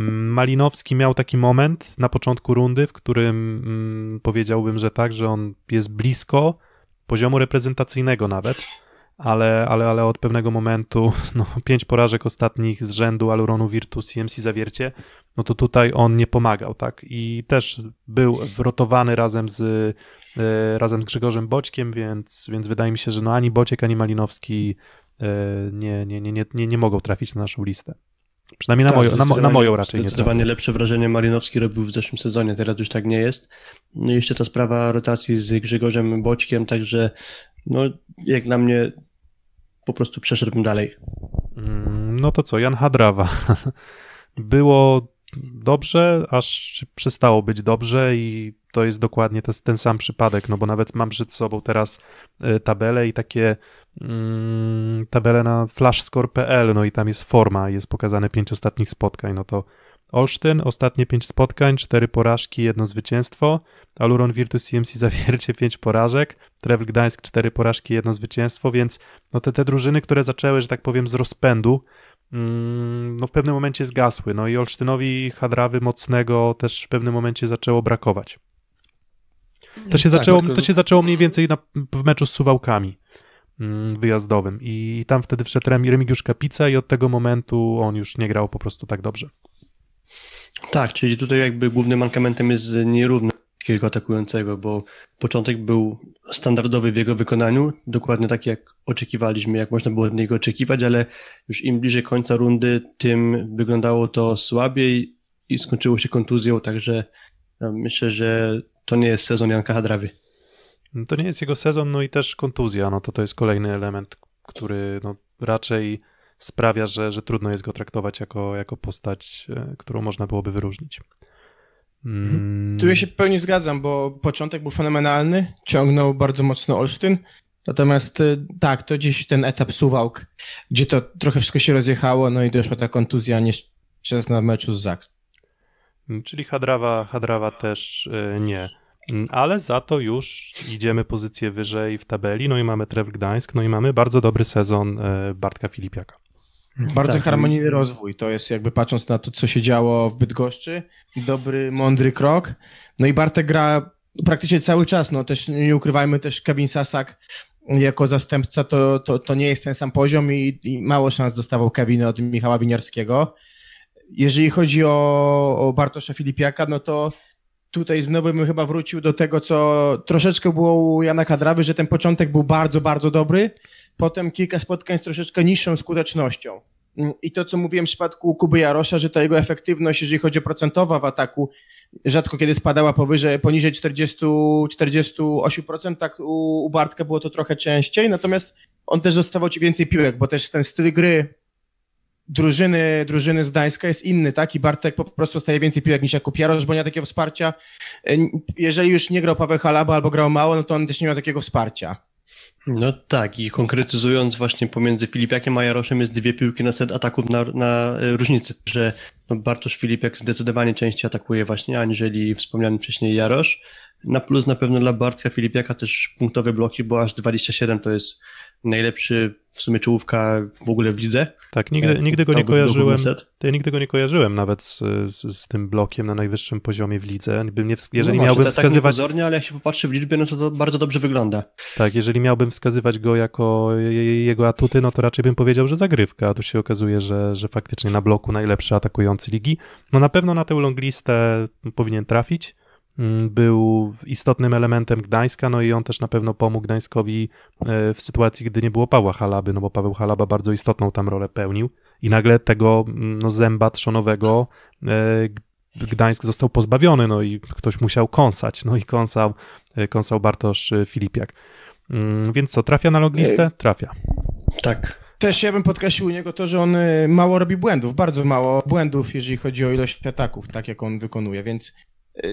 Malinowski miał taki moment na początku rundy, w którym powiedziałbym, że tak, że on jest blisko poziomu reprezentacyjnego nawet, ale, ale, ale od pewnego momentu no, pięć porażek ostatnich z rzędu Aluronu Virtus i MC Zawiercie, no to tutaj on nie pomagał, tak? I też był wrotowany razem z, razem z Grzegorzem Boćkiem, więc, więc wydaje mi się, że no ani Bociek, ani Malinowski nie, nie, nie, nie, nie mogą trafić na naszą listę. Przynajmniej na, tak, moją, na, na, moją raczej. Zdecydowanie nie lepsze wrażenie Malinowski robił w zeszłym sezonie, teraz już tak nie jest. No jeszcze ta sprawa rotacji z Grzegorzem Boćkiem, także no, jak dla mnie po prostu przeszedłbym dalej. Mm, no to co, Jan Hadrawa. Było dobrze, aż przestało być dobrze i to jest dokładnie ten, ten sam przypadek, no bo nawet mam przed sobą teraz e, tabelę i takie mm, tabelę na flashscore.pl, no i tam jest forma, jest pokazane pięć ostatnich spotkań, no to Olsztyn, ostatnie pięć spotkań, cztery porażki, jedno zwycięstwo. Aluron Virtus CMC Zawiercie pięć porażek. Trewel Gdańsk cztery porażki, jedno zwycięstwo, więc no te, te drużyny, które zaczęły, że tak powiem, z rozpędu, Mm, no w pewnym momencie zgasły. No i Olsztynowi Hadrawy mocnego też w pewnym momencie zaczęło brakować. To mm. się, tak, zaczęło, to się zaczęło mniej więcej na, w meczu z Suwałkami mm, wyjazdowym i tam wtedy wszedł Remigiusz Kapica i od tego momentu on już nie grał po prostu tak dobrze. Tak, czyli tutaj jakby głównym mankamentem jest nierówny takiego atakującego, bo początek był standardowy w jego wykonaniu, dokładnie tak jak oczekiwaliśmy, jak można było od niego oczekiwać, ale już im bliżej końca rundy, tym wyglądało to słabiej i skończyło się kontuzją, także e, myślę, że to nie jest sezon Janka Hadrawy. To nie jest jego sezon, no i też kontuzja, no to to jest kolejny element, który no, raczej sprawia, że, że trudno jest go traktować jako, jako postać, e, którą można byłoby wyróżnić. Mhm. Mm. Tu ja się pełni zgadzam, bo początek był fenomenalny, ciągnął bardzo mocno Olsztyn, natomiast y, tak, to gdzieś ten etap Suwałk, gdzie to trochę wszystko się rozjechało, no i doszła ta kontuzja nieszczęsna na meczu z Zaks. Mm, czyli Hadrawa, Hadrawa też y, nie. Mm, ale za to już idziemy pozycję wyżej w tabeli, no i mamy Trefl Gdańsk, no i mamy bardzo dobry sezon y, Bartka Filipiaka. Mhm. Bardzo tak, harmonijny rozwój. To jest jakby patrząc na to, co się działo w Bydgoszczy, dobry, mądry krok. No i Bartek gra praktycznie cały czas. No też nie ukrywajmy też Kevin Sasak jako zastępca to, to, to nie jest ten sam poziom i, i mało szans dostawał Kevin od Michała Winiarskiego. Jeżeli chodzi o, o Bartosza Filipiaka, no to tutaj znowu bym chyba wrócił do tego, co troszeczkę było u Jana Kadrawy, że ten początek był bardzo, bardzo dobry, Potem kilka spotkań z troszeczkę niższą skutecznością. Mm, I to, co mówiłem w przypadku Kuby Jarosza, że ta jego efektywność, jeżeli chodzi o procentowa w ataku, rzadko kiedy spadała powyżej, poniżej 40, 48%, tak u, u Bartka było to trochę częściej, natomiast on też dostawał ci więcej piłek, bo też ten styl gry drużyny, drużyny z Gdańska jest inny, tak? I Bartek po prostu staje więcej piłek niż Jakub Jarosz, bo nie ma takiego wsparcia. Jeżeli już nie grał Paweł Halaba albo grał mało, no to on też nie miał takiego wsparcia. No tak, i konkretyzując właśnie pomiędzy Filipiakiem a Jaroszem jest dwie piłki na set ataków na, na e, różnicy, że no Bartosz Filipiak zdecydowanie częściej atakuje właśnie aniżeli wspomniany wcześniej Jarosz. Na plus na pewno dla Bartka Filipiaka też punktowe bloki, bo aż 27 to jest najlepszy w sumie czołówka w ogóle w lidze. Tak, nigdy, e, nigdy go nie kojarzyłem. Ja nigdy go nie kojarzyłem nawet z, z, z, tym blokiem na najwyższym poziomie w lidze. Bym nie, no jeżeli no miałbym tak wskazywać. Tak pozornie, ale jak się popatrzy w liczbie, no to, to bardzo dobrze wygląda. Tak, jeżeli miałbym wskazywać go jako jego atuty, no to raczej bym powiedział, że zagrywka. A tu się okazuje, że, że faktycznie na bloku najlepszy atakujący ligi. No na pewno na tę longlistę powinien trafić. Mm, był istotnym elementem Gdańska, no i on też na pewno pomógł Gdańskowi e, w sytuacji, gdy nie było Pawła Halaby, no bo Paweł Halaba bardzo istotną tam rolę pełnił i nagle tego mm, no, zęba trzonowego e, Gdańsk został pozbawiony, no i ktoś musiał kąsać, no i kąsał, e, kąsał Bartosz Filipiak. Mm, więc co, trafia na loglistę? Trafia. Tak. Też ja bym podkreślił u niego to, że on mało robi błędów, bardzo mało błędów, jeżeli chodzi o ilość ataków, tak jak on wykonuje, więc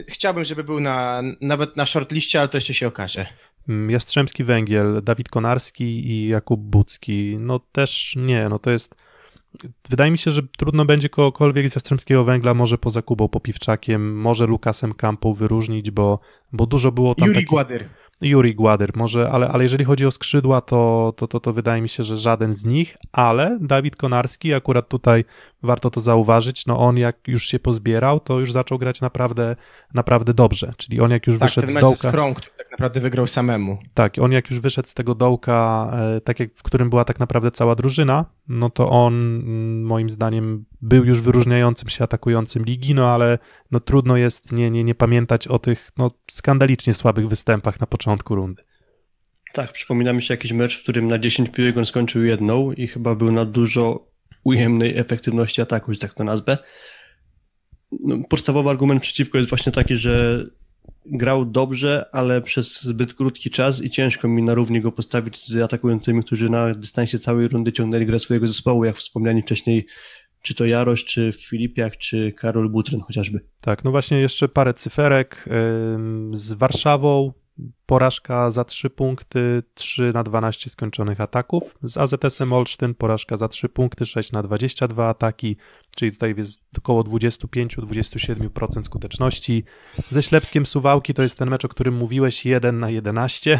Chciałbym, żeby był na, nawet na shortliście, ale to jeszcze się okaże. Jastrzębski Węgiel, Dawid Konarski i Jakub Bucki. No też nie, no to jest... Wydaje mi się, że trudno będzie kogokolwiek z Jastrzębskiego Węgla, może poza Kubą Popiwczakiem, może Lukasem Kampą wyróżnić, bo, bo dużo było tam... Juri taki... Gładyr. Juri Gładyr może, ale, ale jeżeli chodzi o skrzydła, to, to, to, to wydaje mi się, że żaden z nich, ale Dawid Konarski, akurat tutaj warto to zauważyć, no on jak już się pozbierał, to już zaczął grać naprawdę, naprawdę dobrze, czyli on jak już tak, wyszedł z dołka... Skrąg, naprawdę wygrał samemu. Tak, on jak już wyszedł z tego dołka, e, tak jak, w którym była tak naprawdę cała drużyna, no to on mm, moim zdaniem był już wyróżniającym się atakującym ligi, no ale no trudno jest nie, nie, nie pamiętać o tych no, skandalicznie słabych występach na początku rundy. Tak, przypomina mi się jakiś mecz, w którym na 10 piłek on skończył jedną i chyba był na dużo ujemnej efektywności ataku, że tak to nazwę. No, podstawowy argument przeciwko jest właśnie taki, że grał dobrze, ale przez zbyt krótki czas i ciężko mi na równi go postawić z atakującymi, którzy na dystansie całej rundy ciągnęli grę swojego zespołu, jak wspomniani wcześniej, czy to Jarosz, czy Filipiak, czy Karol Butryn chociażby. Tak, no właśnie jeszcze parę cyferek z Warszawą, porażka za 3 punkty, 3 na 12 skończonych ataków. Z AZS-em Olsztyn porażka za 3 punkty, 6 na 22 ataki, czyli tutaj jest około 25-27% skuteczności. Ze Ślepskiem Suwałki to jest ten mecz, o którym mówiłeś, 1 na 11.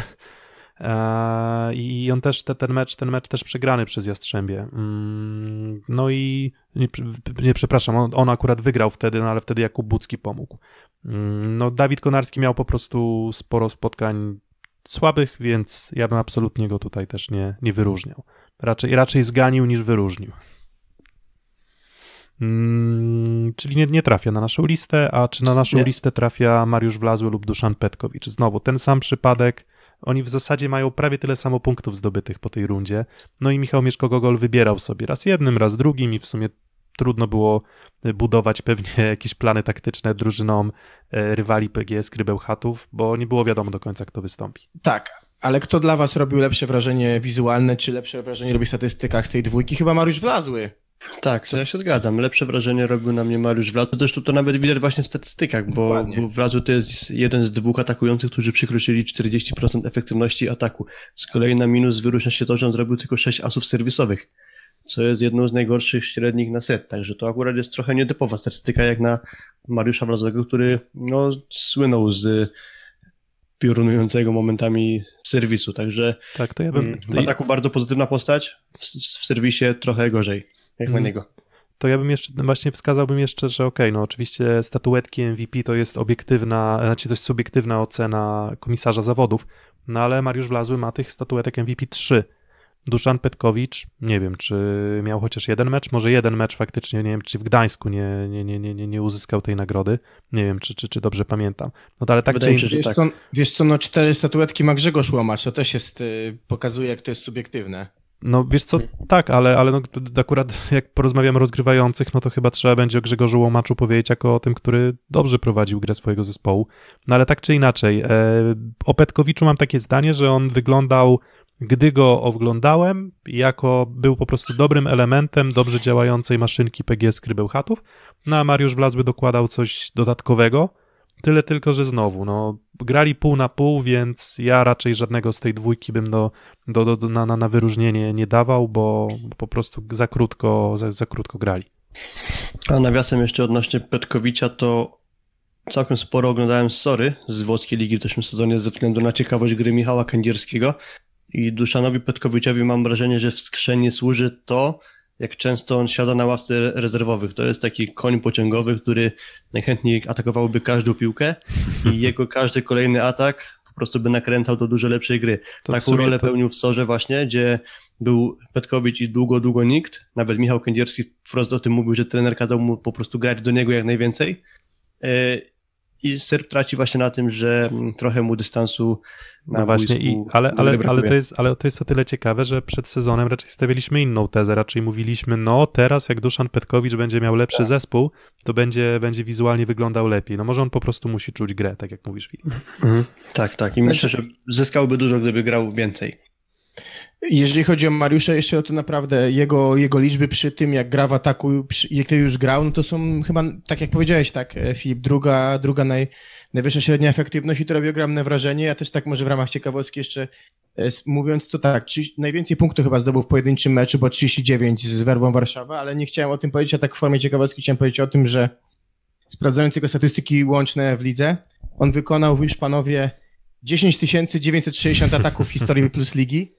E, I on też te, ten mecz, ten mecz też przegrany przez Jastrzębie. Mm, no i nie, nie przepraszam, on, on, akurat wygrał wtedy, no ale wtedy Jakub Bucki pomógł. Mm, no, Dawid Konarski miał po prostu sporo spotkań słabych, więc ja bym absolutnie go tutaj też nie, nie wyróżniał. Raczej, raczej zganił niż wyróżnił. Hmm, czyli nie, nie, trafia na naszą listę, a czy na naszą nie. listę trafia Mariusz Wlazły lub Duszan Petkowicz? Znowu ten sam przypadek, oni w zasadzie mają prawie tyle samo punktów zdobytych po tej rundzie. No i Michał Mieszko-Gogol wybierał sobie raz jednym, raz drugim i w sumie trudno było e, budować pewnie jakieś plany taktyczne drużynom e, rywali PGS Krybełchatów, bo nie było wiadomo do końca, kto wystąpi. Tak, ale kto dla was robił lepsze wrażenie wizualne, czy lepsze wrażenie robi w statystykach z tej dwójki? Chyba Mariusz Wlazły. Tak, to ja się zgadzam. Lepsze wrażenie robił na mnie Mariusz Wlazu. Zresztą to nawet widać właśnie w statystykach, bo, bo Wlazu to jest jeden z dwóch atakujących, którzy przekroczyli 40% efektywności ataku. Z kolei na minus wyróżnia się to, że on zrobił tylko 6 asów serwisowych, co jest jedną z najgorszych średnich na set. Także to akurat jest trochę nietypowa statystyka jak na Mariusza Wlazowego, który no, słynął z piorunującego momentami serwisu. Także tak, to ja bym... Mm, w ataku bardzo pozytywna postać, w, w serwisie trochę gorzej jak mm. na niego. To ja bym jeszcze, właśnie wskazałbym jeszcze, że okej, okay, no oczywiście statuetki MVP to jest obiektywna, znaczy dość subiektywna ocena komisarza zawodów, no ale Mariusz Wlazły ma tych statuetek MVP 3. Duszan Petkowicz, nie wiem, czy miał chociaż jeden mecz, może jeden mecz faktycznie, nie wiem, czy w Gdańsku nie, nie, nie, nie, nie uzyskał tej nagrody, nie wiem, czy, czy, czy dobrze pamiętam. No ale tak czy inaczej. Tak. Wiesz, tak. co, wiesz co, no cztery statuetki ma Grzegorz Łamacz, to też jest, y, pokazuje jak to jest subiektywne. No wiesz co, hmm. tak, ale, ale no, akurat jak porozmawiamy o rozgrywających, no to chyba trzeba będzie o Grzegorzu Łomaczu powiedzieć jako o tym, który dobrze prowadził grę swojego zespołu. No ale tak czy inaczej, e, o Petkowiczu mam takie zdanie, że on wyglądał, gdy go oglądałem, jako był po prostu dobrym elementem dobrze działającej maszynki PGS Krybełchatów, no a Mariusz Wlazły dokładał coś dodatkowego, tyle tylko, że znowu, no grali pół na pół, więc ja raczej żadnego z tej dwójki bym do, do, do, na, na wyróżnienie nie dawał, bo po prostu za krótko, za, za krótko grali. A nawiasem jeszcze odnośnie Petkowicza, to całkiem sporo oglądałem Sory z włoskiej ligi w zeszłym sezonie ze względu na ciekawość gry Michała Kędzierskiego i Duszanowi Petkowiczowi mam wrażenie, że w skrzenie służy to, jak często on siada na ławce rezerwowych. To jest taki koń pociągowy, który najchętniej atakowałby każdą piłkę i jego każdy kolejny atak po prostu by nakręcał do dużo lepszej gry. To Taką rolę to... pełnił w Sorze właśnie, gdzie był Petkowicz i długo, długo nikt. Nawet Michał Kędzierski wprost o tym mówił, że trener kazał mu po prostu grać do niego jak najwięcej e, i Serb traci właśnie na tym, że mm, trochę mu dystansu na no właśnie, i, ale, ale, ale, to jest, ale to jest o tyle ciekawe, że przed sezonem raczej stawialiśmy inną tezę, raczej mówiliśmy, no teraz jak Duszan Petkowicz będzie miał lepszy tak. zespół, to będzie, będzie wizualnie wyglądał lepiej. No może on po prostu musi czuć grę, tak jak mówisz, Mhm. Tak, tak. I myślę, że zyskałby dużo, gdyby grał więcej. Jeżeli chodzi o Mariusza jeszcze, o to naprawdę jego, jego liczby przy tym, jak gra w ataku, kiedy już grał, no to są chyba, tak jak powiedziałeś, tak, e, Filip, druga, druga naj, najwyższa średnia efektywność i to robi ogromne wrażenie. Ja też tak może w ramach ciekawostki jeszcze e, mówiąc to tak, najwięcej punktów chyba zdobył w pojedynczym meczu, bo 39 z Werwą Warszawa, ale nie chciałem o tym powiedzieć, a tak w formie ciekawostki chciałem powiedzieć o tym, że sprawdzając jego statystyki łączne w lidze, on wykonał już panowie 10 960 ataków w historii Plus Ligi,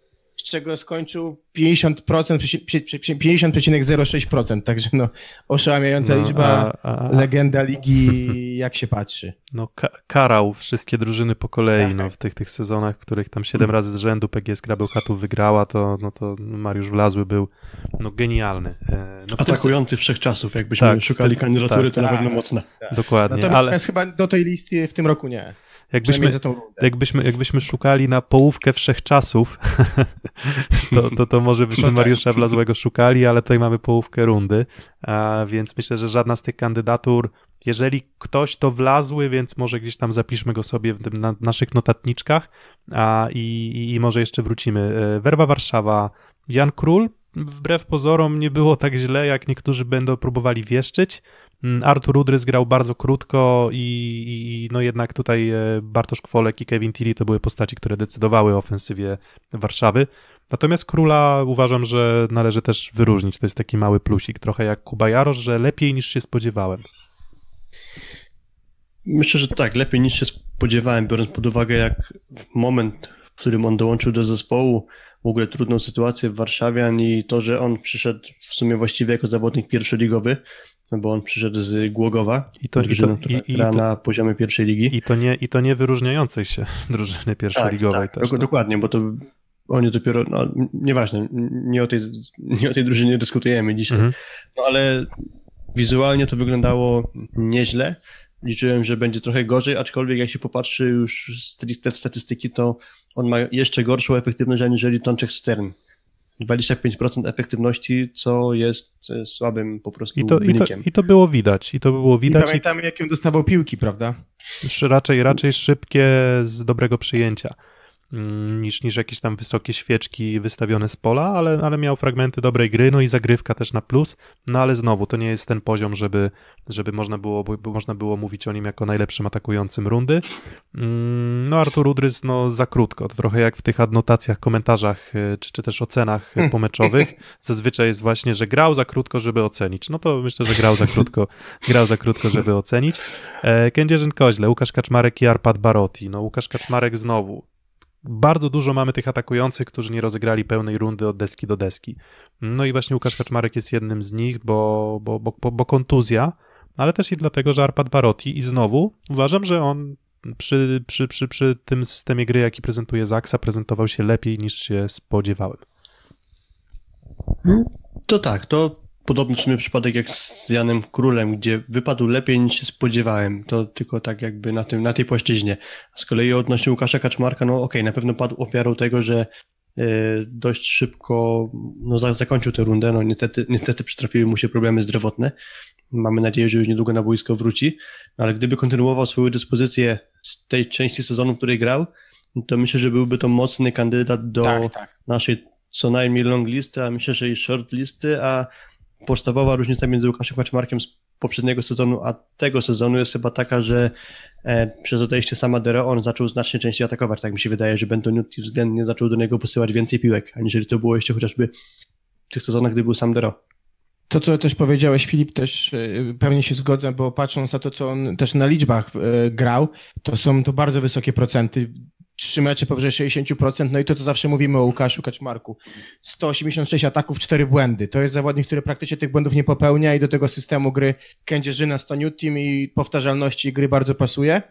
czego skończył 50% 50,06%, także no oszałamiająca no, liczba, a, a, legenda ligi jak się patrzy. No ka karał wszystkie drużyny po kolei, tak. no tak. w tych, tych sezonach, w których tam 7 razy z rzędu PGS Gra Bełchatów wygrała, to, no, to Mariusz Wlazły był no genialny. E, no, Atakujący tym... wszechczasów, jakbyśmy tak, szukali tak, kandydatury, tak, to na pewno mocne. Tak, Dokładnie. Natomiast ale... chyba do tej listy w tym roku nie. Jakbyśmy, jakbyśmy, jakbyśmy szukali na połówkę wszechczasów, to, to, to może byśmy no tak. Mariusza Wlazłego szukali, ale tutaj mamy połówkę rundy, a więc myślę, że żadna z tych kandydatur, jeżeli ktoś to wlazły, więc może gdzieś tam zapiszmy go sobie w na naszych notatniczkach a, i, i może jeszcze wrócimy. E, Werba Warszawa, Jan Król, wbrew pozorom nie było tak źle, jak niektórzy będą próbowali wieszczyć. Mm, Artur Udrys grał bardzo krótko i, i, no jednak tutaj e, Bartosz Kwolek i Kevin Tilly to były postaci, które decydowały o ofensywie Warszawy. Natomiast Króla uważam, że należy też wyróżnić. To jest taki mały plusik, trochę jak Kuba Jarosz, że lepiej niż się spodziewałem. Myślę, że tak, lepiej niż się spodziewałem, biorąc pod uwagę, jak moment, w którym on dołączył do zespołu, w ogóle trudną sytuację w Warszawian i to, że on przyszedł w sumie właściwie jako zawodnik pierwszoligowy, no bo on przyszedł z Głogowa, I to, i to, i, która i, na to, poziomie pierwszej ligi. I to nie, i to nie wyróżniającej się drużyny pierwszej tak, tak, też. Tak. Dokładnie, bo to oni dopiero, no nieważne, nie o tej, nie o tej drużynie dyskutujemy dzisiaj, mhm. no ale wizualnie to wyglądało nieźle. Liczyłem, że będzie trochę gorzej, aczkolwiek jak się popatrzy już stricte w statystyki, to on ma jeszcze gorszą efektywność aniżeli Tonczek Stern, 25% efektywności, co jest e, słabym po prostu I to, wynikiem. I to, I to było widać, i to było widać. I pamiętamy, i... jakim dostawał piłki, prawda? Raczej, raczej szybkie z dobrego przyjęcia. Mm, niż, niż jakieś tam wysokie świeczki wystawione z pola, ale, ale miał fragmenty dobrej gry, no i zagrywka też na plus, no ale znowu, to nie jest ten poziom, żeby, żeby można, było, bo, można było mówić o nim jako najlepszym atakującym rundy. Mm, no Artur Udrys, no za krótko, to trochę jak w tych adnotacjach, komentarzach, y, czy, czy też ocenach y, hmm. pomeczowych, zazwyczaj jest właśnie, że grał za krótko, żeby ocenić, no to myślę, że grał za krótko, grał za krótko, żeby ocenić. E, Kędzierzyn Koźle, Łukasz Kaczmarek i Arpad Baroti, no Łukasz Kaczmarek znowu, bardzo dużo mamy tych atakujących, którzy nie rozegrali pełnej rundy od deski do deski. No i właśnie Łukasz Kaczmarek jest jednym z nich, bo, bo, bo, bo kontuzja, ale też i dlatego, że Arpad Baroti i znowu uważam, że on przy, przy, przy, przy tym systemie gry, jaki prezentuje Zaksa, prezentował się lepiej niż się spodziewałem. No, to tak, to podobny w sumie przypadek jak z Janem Królem, gdzie wypadł lepiej niż się spodziewałem. To tylko tak jakby na, tym, na tej płaszczyźnie. A z kolei odnośnie Łukasza Kaczmarka, no okej, okay, na pewno padł ofiarą tego, że e, dość szybko no, zakończył tę rundę. No, niestety, niestety przytrafiły mu się problemy zdrowotne. Mamy nadzieję, że już niedługo na boisko wróci. No, ale gdyby kontynuował swoją dyspozycję z tej części sezonu, w której grał, to myślę, że byłby to mocny kandydat do tak, tak. naszej co najmniej long listy, a myślę, że i short listy, a podstawowa różnica między Łukaszem Kaczmarkiem z poprzedniego sezonu a tego sezonu jest chyba taka, że e, przez odejście sama Dero on zaczął znacznie częściej atakować. Tak mi się wydaje, że Bentoniutti względnie zaczął do niego posyłać więcej piłek, aniżeli to było jeszcze chociażby w tych sezonach, gdy był sam Dero. To, co też powiedziałeś, Filip, też e, pewnie się zgodzę, bo patrząc na to, co on też na liczbach e, grał, to są to bardzo wysokie procenty mecze powyżej 60%, no i to, co zawsze mówimy o Łukaszu Kaczmarku. 186 ataków, 4 błędy. To jest zawodnik, który praktycznie tych błędów nie popełnia i do tego systemu gry Kędzierzyna z Team i powtarzalności gry bardzo pasuje.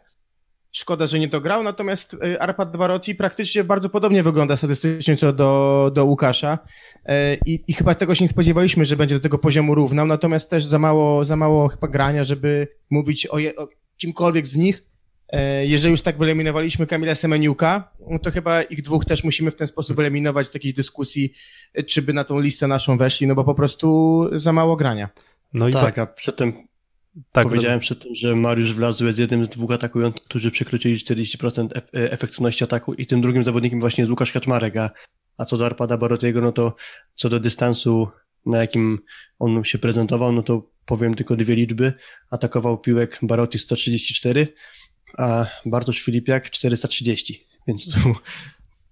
Szkoda, że nie to grał, natomiast y, Arpad Dwaroti praktycznie bardzo podobnie wygląda statystycznie co do, do Łukasza y, I, i chyba tego się nie spodziewaliśmy, że będzie do tego poziomu równał, natomiast też za mało, za mało chyba grania, żeby mówić o, je, o kimkolwiek z nich, E, jeżeli już tak wyeliminowaliśmy Kamila Semeniuka, no to chyba ich dwóch też musimy w ten sposób wyeliminować z takiej dyskusji, czy by na tą listę naszą weszli, no bo po prostu za mało grania. No i tak, tak. a przy tym tak, Powiedziałem przedtem, przy tym, że Mariusz Wlazły jest jednym z dwóch atakujących, którzy przekroczyli 40% e, efektywności ataku i tym drugim zawodnikiem właśnie jest Łukasz Kaczmarek, a, a co do Arpada Barotiego, no to co do dystansu, na jakim on się prezentował, no to powiem tylko dwie liczby. Atakował piłek Baroti 134, a Bartosz Filipiak 430, więc tu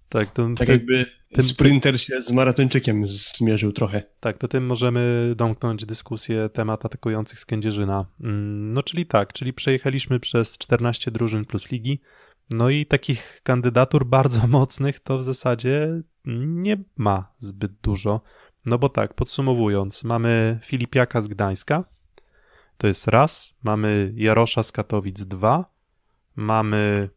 tak, to, tak ty, jakby tym, sprinter się z maratończykiem zmierzył trochę. Tak, to tym możemy domknąć dyskusję temat atakujących z Kędzierzyna. Mm, no czyli tak, czyli przejechaliśmy przez 14 drużyn plus ligi, no i takich kandydatur bardzo mocnych to w zasadzie nie ma zbyt dużo. No bo tak, podsumowując, mamy Filipiaka z Gdańska, to jest raz, mamy Jarosza z Katowic dwa, mamy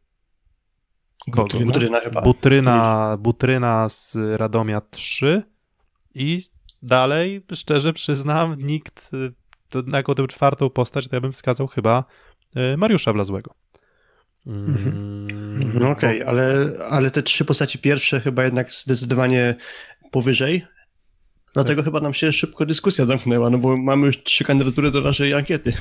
Butryna? Butryna, no? chyba. Butryna, Butryna z Radomia 3 i dalej, szczerze przyznam, nikt, to jako tę czwartą postać, to ja bym wskazał chyba e, Mariusza Wlazłego. Mhm. Mm, no okej, okay, ale, ale te trzy postaci pierwsze chyba jednak zdecydowanie powyżej Dlatego tak. chyba nam się szybko dyskusja zamknęła, no bo mamy już trzy kandydatury do naszej ankiety.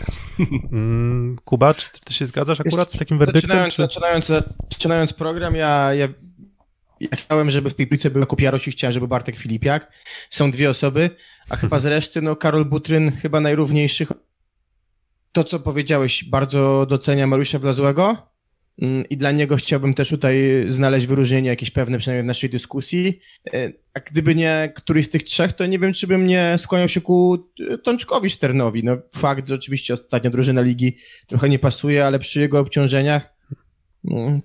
Mm, Kuba, czy ty się zgadzasz akurat z takim werdyktem? Zaczynając, czy... zaczynając, zaczynając program, ja, ja, ja, chciałem, żeby w tej trójce był Jakub i chciałem, żeby Bartek Filipiak. Są dwie osoby, a chyba z reszty, no Karol Butryn chyba najrówniejszych. To, co powiedziałeś, bardzo docenia Mariusza Wlazłego. Mm, I dla niego chciałbym też tutaj znaleźć wyróżnienie jakieś pewne, przynajmniej w naszej dyskusji. E, a gdyby nie któryś z tych trzech, to nie wiem, czy bym nie skłaniał się ku e, Tączkowi Szternowi. No, fakt, że oczywiście ostatnio drużyna ligi trochę nie pasuje, ale przy jego obciążeniach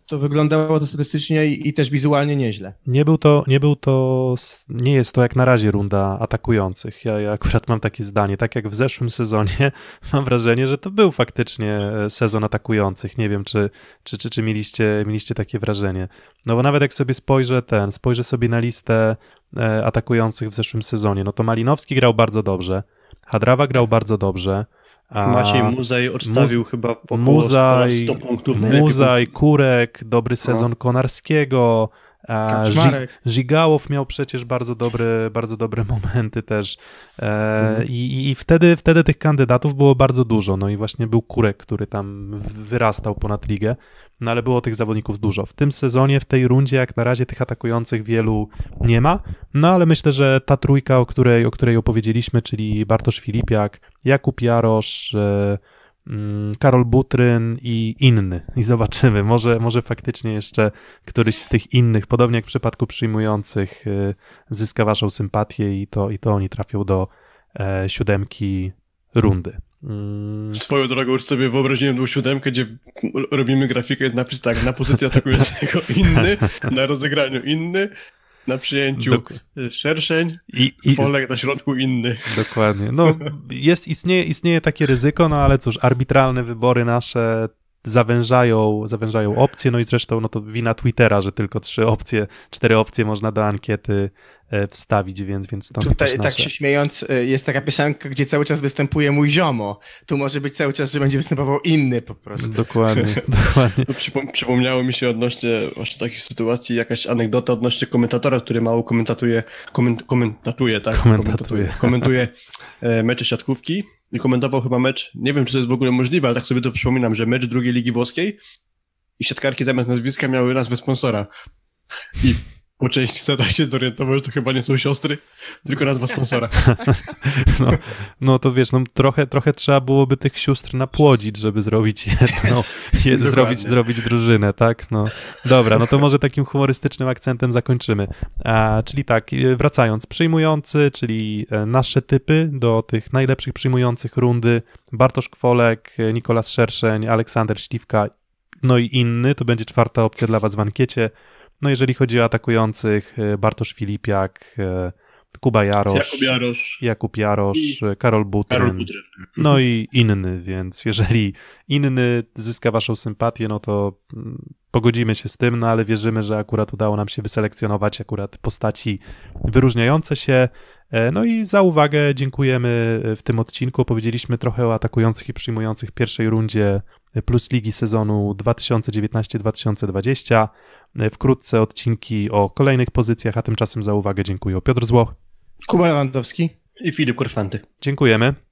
to wyglądało to statystycznie i, i, też wizualnie nieźle. Nie był to, nie był to, nie jest to jak na razie runda atakujących. Ja, ja akurat mam takie zdanie, tak jak w zeszłym sezonie, mam wrażenie, że to był faktycznie e, sezon atakujących. Nie wiem, czy, czy, czy, czy mieliście, mieliście takie wrażenie. No bo nawet jak sobie spojrzę ten, spojrzę sobie na listę e, atakujących w zeszłym sezonie, no to Malinowski grał bardzo dobrze, Hadrawa grał bardzo dobrze, a Maciej Muzaj odstawił muz... chyba około muzaj, 100 punktów. Muzaj, Kurek, dobry no. sezon no. Konarskiego, Żigałow miał przecież bardzo, dobry, bardzo dobre momenty też. E, mhm. I, I, wtedy, wtedy tych kandydatów było bardzo dużo. No i właśnie był Kurek, który tam wyrastał ponad ligę. No ale było tych zawodników dużo. W tym sezonie, w tej rundzie, jak na razie tych atakujących wielu nie ma. No ale myślę, że ta trójka, o której, o której opowiedzieliśmy, czyli Bartosz Filipiak, Jakub Jarosz, e, Mm, Karol Butryn i inny. I zobaczymy, może, może faktycznie jeszcze któryś z tych innych, podobnie jak w przypadku przyjmujących, y, zyska waszą sympatię i to, i to oni trafią do e, siódemki rundy. Mm. Swoją drogą już sobie wyobraziłem tą siódemkę, gdzie robimy grafikę, jest napis tak, na pozycji atakującego inny, na rozegraniu inny, na przyjęciu Dok y, szerszeń, i, i Polek na środku inny. Dokładnie. No, jest, istnieje, istnieje takie ryzyko, no ale cóż, arbitralne wybory nasze zawężają, zawężają opcje, no i zresztą no to wina Twittera, że tylko trzy opcje, cztery opcje można do ankiety e, wstawić, więc, więc stąd Tutaj tak nasze... tak się śmiejąc, e, jest taka piosenka, gdzie cały czas występuje mój ziomo. Tu może być cały czas, że będzie występował inny po prostu. Dokładnie, dokładnie. No, przypom przypomniało mi się odnośnie właśnie takich sytuacji jakaś anegdota odnośnie komentatora, który mało komentatuje, koment komentatuje, tak? Komentatuje. Komentuje, komentuje mecze siatkówki i komentował chyba mecz, nie wiem czy to jest w ogóle możliwe, ale tak sobie to przypominam, że mecz drugiej ligi włoskiej i siatkarki zamiast nazwiska miały nazwę sponsora. I po części seta się zorientował, że to chyba nie są siostry, tylko nazwa sponsora. No, no to wiesz, no, trochę, trochę trzeba byłoby tych sióstr napłodzić, żeby zrobić jedną, zrobić, zrobić drużynę, tak? No, dobra, no to może takim humorystycznym akcentem zakończymy. A, czyli tak, e, wracając, przyjmujący, czyli e, nasze typy do tych najlepszych przyjmujących rundy, Bartosz Kwolek, e, Nikolas Szerszeń, Aleksander Śliwka, no i inny, to będzie czwarta opcja dla was w ankiecie. No jeżeli chodzi o atakujących, e, Bartosz Filipiak, e, Kuba Jarosz, Jakub Jarosz, Jakub Jarosz e, Karol, Butryn, Karol Butryn, mhm. no i inny, więc jeżeli inny zyska waszą sympatię, no to mm, pogodzimy się z tym, no ale wierzymy, że akurat udało nam się wyselekcjonować akurat postaci wyróżniające się. No i za uwagę dziękujemy w tym odcinku. Opowiedzieliśmy trochę o atakujących i przyjmujących pierwszej rundzie Plus Ligi sezonu 2019-2020. Wkrótce odcinki o kolejnych pozycjach, a tymczasem za uwagę dziękuję Piotr Złoch, Kuba Lewandowski i Filip Kurfanty. Dziękujemy.